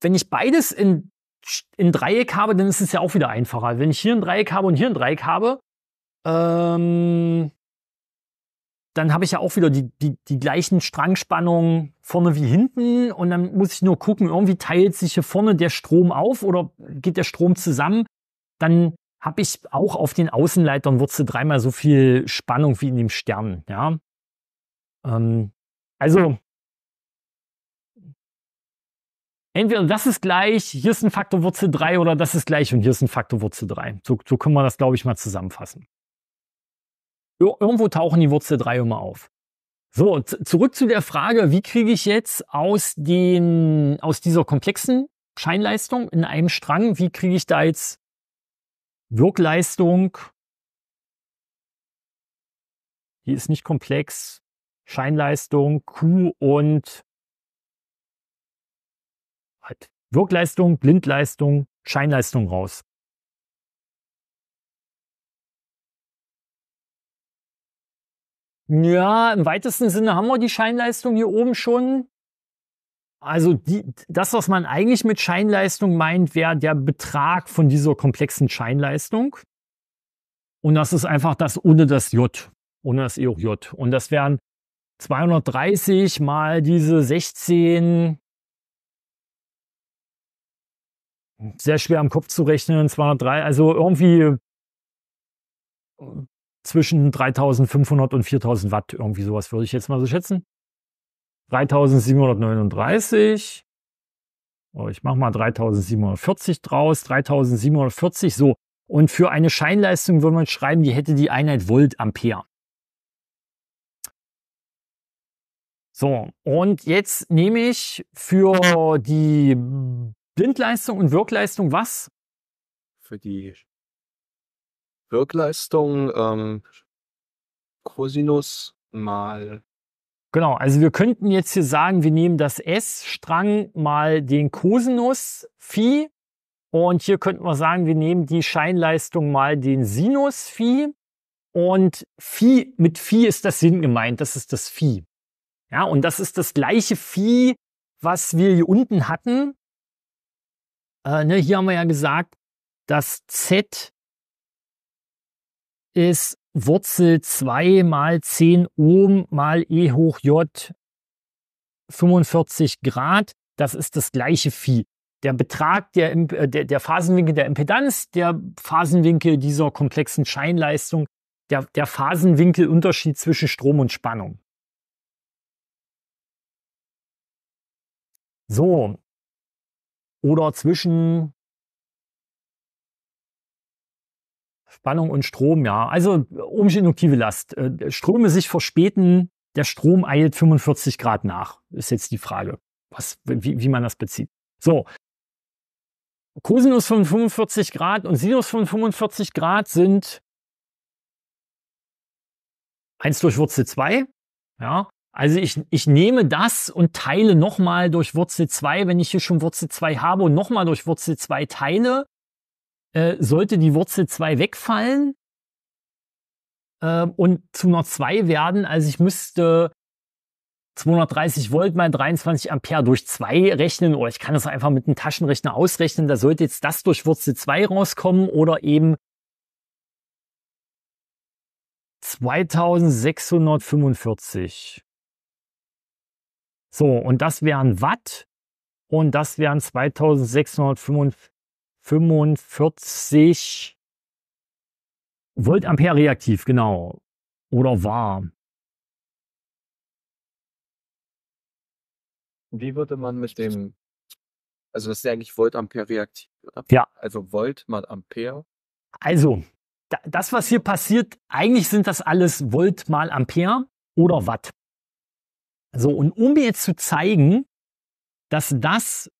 wenn ich beides in, in Dreieck habe, dann ist es ja auch wieder einfacher. Wenn ich hier ein Dreieck habe und hier ein Dreieck habe, ähm, dann habe ich ja auch wieder die, die, die gleichen Strangspannungen vorne wie hinten und dann muss ich nur gucken, irgendwie teilt sich hier vorne der Strom auf oder geht der Strom zusammen. Dann habe ich auch auf den Außenleitern Wurzel dreimal so viel Spannung wie in dem Stern. Ja? Ähm, also entweder das ist gleich, hier ist ein Faktor Wurzel 3 oder das ist gleich und hier ist ein Faktor Wurzel 3. So, so können wir das, glaube ich, mal zusammenfassen irgendwo tauchen die Wurzel 3 immer auf. So, zurück zu der Frage, wie kriege ich jetzt aus, den, aus dieser komplexen Scheinleistung in einem Strang, wie kriege ich da jetzt Wirkleistung, die ist nicht komplex, Scheinleistung, Q und halt Wirkleistung, Blindleistung, Scheinleistung raus. Ja, im weitesten Sinne haben wir die Scheinleistung hier oben schon. Also die, das, was man eigentlich mit Scheinleistung meint, wäre der Betrag von dieser komplexen Scheinleistung. Und das ist einfach das ohne das J, ohne das EOJ. Und das wären 230 mal diese 16, sehr schwer am Kopf zu rechnen, 203, also irgendwie äh, zwischen 3500 und 4000 Watt, irgendwie sowas würde ich jetzt mal so schätzen. 3739. ich mache mal 3740 draus, 3740 so. Und für eine Scheinleistung würde man schreiben, die hätte die Einheit Volt Ampere. So, und jetzt nehme ich für die Blindleistung und Wirkleistung was? Für die Wirkleistung ähm, Cosinus mal. Genau, also wir könnten jetzt hier sagen, wir nehmen das S-Strang mal den Cosinus Phi und hier könnten wir sagen, wir nehmen die Scheinleistung mal den Sinus Phi und Phi mit Phi ist das Sinn gemeint, das ist das Phi. Ja, und das ist das gleiche Phi, was wir hier unten hatten. Äh, ne, hier haben wir ja gesagt, dass Z ist Wurzel 2 mal 10 Ohm mal E hoch J 45 Grad. Das ist das gleiche Phi. Der Betrag, der, äh, der, der Phasenwinkel der Impedanz, der Phasenwinkel dieser komplexen Scheinleistung, der, der Phasenwinkelunterschied zwischen Strom und Spannung. So. Oder zwischen Spannung und Strom, ja. Also ohmisch-induktive Last. Äh, Ströme sich verspäten, der Strom eilt 45 Grad nach, ist jetzt die Frage, was, wie, wie man das bezieht. So, Cosinus von 45 Grad und Sinus von 45 Grad sind 1 durch Wurzel 2. Ja, also ich, ich nehme das und teile nochmal durch Wurzel 2, wenn ich hier schon Wurzel 2 habe und nochmal durch Wurzel 2 teile, äh, sollte die Wurzel 2 wegfallen äh, und zu einer 2 werden. Also ich müsste 230 Volt mal 23 Ampere durch 2 rechnen oder ich kann das einfach mit einem Taschenrechner ausrechnen. Da sollte jetzt das durch Wurzel 2 rauskommen oder eben 2645. So, und das wären Watt und das wären 2645. 45 Volt Ampere reaktiv, genau. Oder war. Wie würde man mit dem, also das ist ja eigentlich Volt Ampere reaktiv, oder? Ja. Also Volt mal Ampere. Also, das, was hier passiert, eigentlich sind das alles Volt mal Ampere oder Watt. So, und um mir jetzt zu zeigen, dass das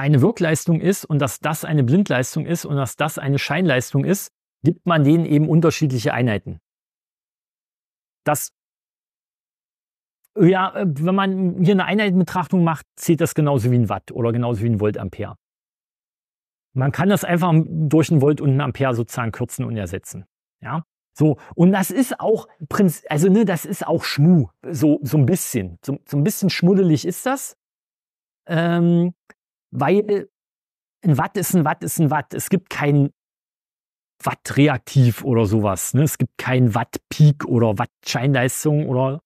eine Wirkleistung ist und dass das eine Blindleistung ist und dass das eine Scheinleistung ist, gibt man denen eben unterschiedliche Einheiten. Das ja, äh, wenn man hier eine Einheitenbetrachtung macht, zählt das genauso wie ein Watt oder genauso wie ein Voltampere. Man kann das einfach durch ein Volt und ein Ampere sozusagen kürzen und ersetzen. Ja, so und das ist auch Prinz, also ne, das ist auch Schmu, so so ein bisschen, so, so ein bisschen schmuddelig ist das. Ähm, weil ein Watt ist ein Watt ist ein Watt. Es gibt kein Watt-Reaktiv oder sowas. Ne? Es gibt keinen Watt-Peak oder Watt-Scheinleistung oder.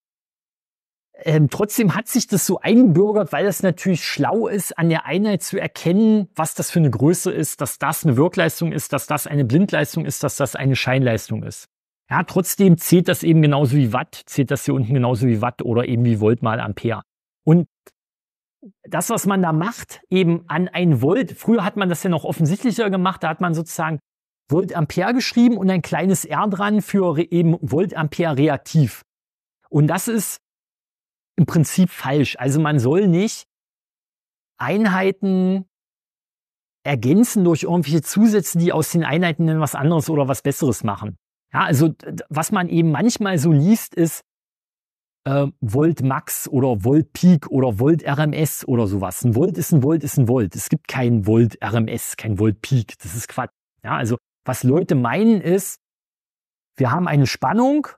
Ähm, trotzdem hat sich das so eingebürgert, weil das natürlich schlau ist, an der Einheit zu erkennen, was das für eine Größe ist, dass das eine Wirkleistung ist, dass das eine Blindleistung ist, dass das eine Scheinleistung ist. Ja, trotzdem zählt das eben genauso wie Watt, zählt das hier unten genauso wie Watt oder eben wie Volt mal Ampere. Und das, was man da macht, eben an ein Volt. Früher hat man das ja noch offensichtlicher gemacht. Da hat man sozusagen Volt Ampere geschrieben und ein kleines R dran für eben Volt Ampere reaktiv. Und das ist im Prinzip falsch. Also man soll nicht Einheiten ergänzen durch irgendwelche Zusätze, die aus den Einheiten dann was anderes oder was Besseres machen. Ja, also was man eben manchmal so liest, ist, äh, Volt Max oder Volt Peak oder Volt RMS oder sowas. Ein Volt ist ein Volt ist ein Volt. Es gibt kein Volt RMS, kein Volt Peak. Das ist Quatsch. Ja, also was Leute meinen ist, wir haben eine Spannung,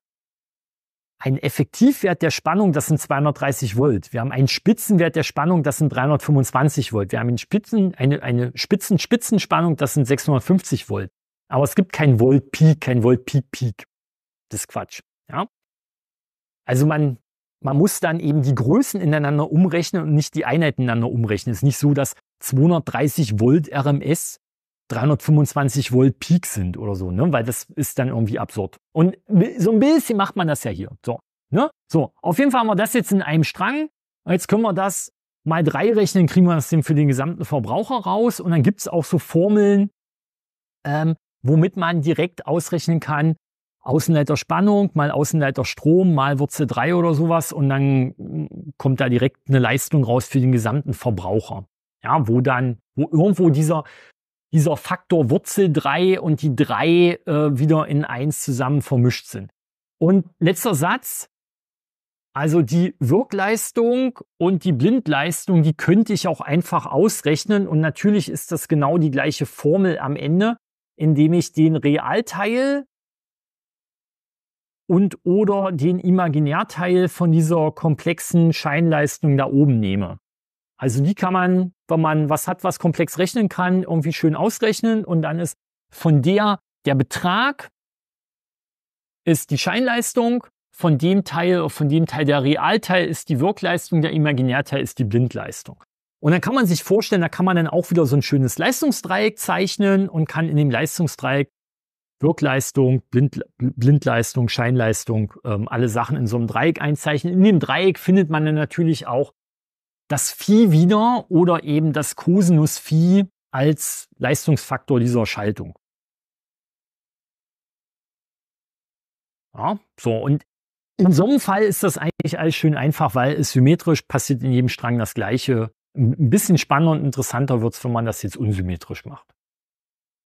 einen Effektivwert der Spannung, das sind 230 Volt. Wir haben einen Spitzenwert der Spannung, das sind 325 Volt. Wir haben einen Spitzen, eine, eine Spitzen-Spitzenspannung, das sind 650 Volt. Aber es gibt kein Volt-Peak, kein Volt-Peak-Peak. Das ist Quatsch. Ja? Also man, man muss dann eben die Größen ineinander umrechnen und nicht die Einheiten ineinander umrechnen. Es ist nicht so, dass 230 Volt RMS 325 Volt Peak sind oder so, ne? weil das ist dann irgendwie absurd. Und so ein bisschen macht man das ja hier. So, ne? so, auf jeden Fall haben wir das jetzt in einem Strang. Jetzt können wir das mal drei rechnen, kriegen wir das denn für den gesamten Verbraucher raus. Und dann gibt es auch so Formeln, ähm, womit man direkt ausrechnen kann, Außenleiterspannung, mal Außenleiterstrom, mal Wurzel 3 oder sowas und dann mm, kommt da direkt eine Leistung raus für den gesamten Verbraucher. Ja, wo dann, wo irgendwo dieser, dieser Faktor Wurzel 3 und die 3 äh, wieder in 1 zusammen vermischt sind. Und letzter Satz, also die Wirkleistung und die Blindleistung, die könnte ich auch einfach ausrechnen. Und natürlich ist das genau die gleiche Formel am Ende, indem ich den Realteil und oder den Imaginärteil von dieser komplexen Scheinleistung da oben nehme. Also die kann man, wenn man was hat, was komplex rechnen kann, irgendwie schön ausrechnen und dann ist von der der Betrag ist die Scheinleistung, von dem Teil, von dem Teil der Realteil ist die Wirkleistung, der Imaginärteil ist die Blindleistung. Und dann kann man sich vorstellen, da kann man dann auch wieder so ein schönes Leistungsdreieck zeichnen und kann in dem Leistungsdreieck Wirkleistung, Blind, Blindleistung, Scheinleistung, ähm, alle Sachen in so einem Dreieck einzeichnen. In dem Dreieck findet man dann natürlich auch das Vieh wieder oder eben das Cosinus Phi als Leistungsfaktor dieser Schaltung. Ja, so und in so einem Fall ist das eigentlich alles schön einfach, weil es symmetrisch passiert in jedem Strang das Gleiche. Ein bisschen spannender und interessanter wird es, wenn man das jetzt unsymmetrisch macht.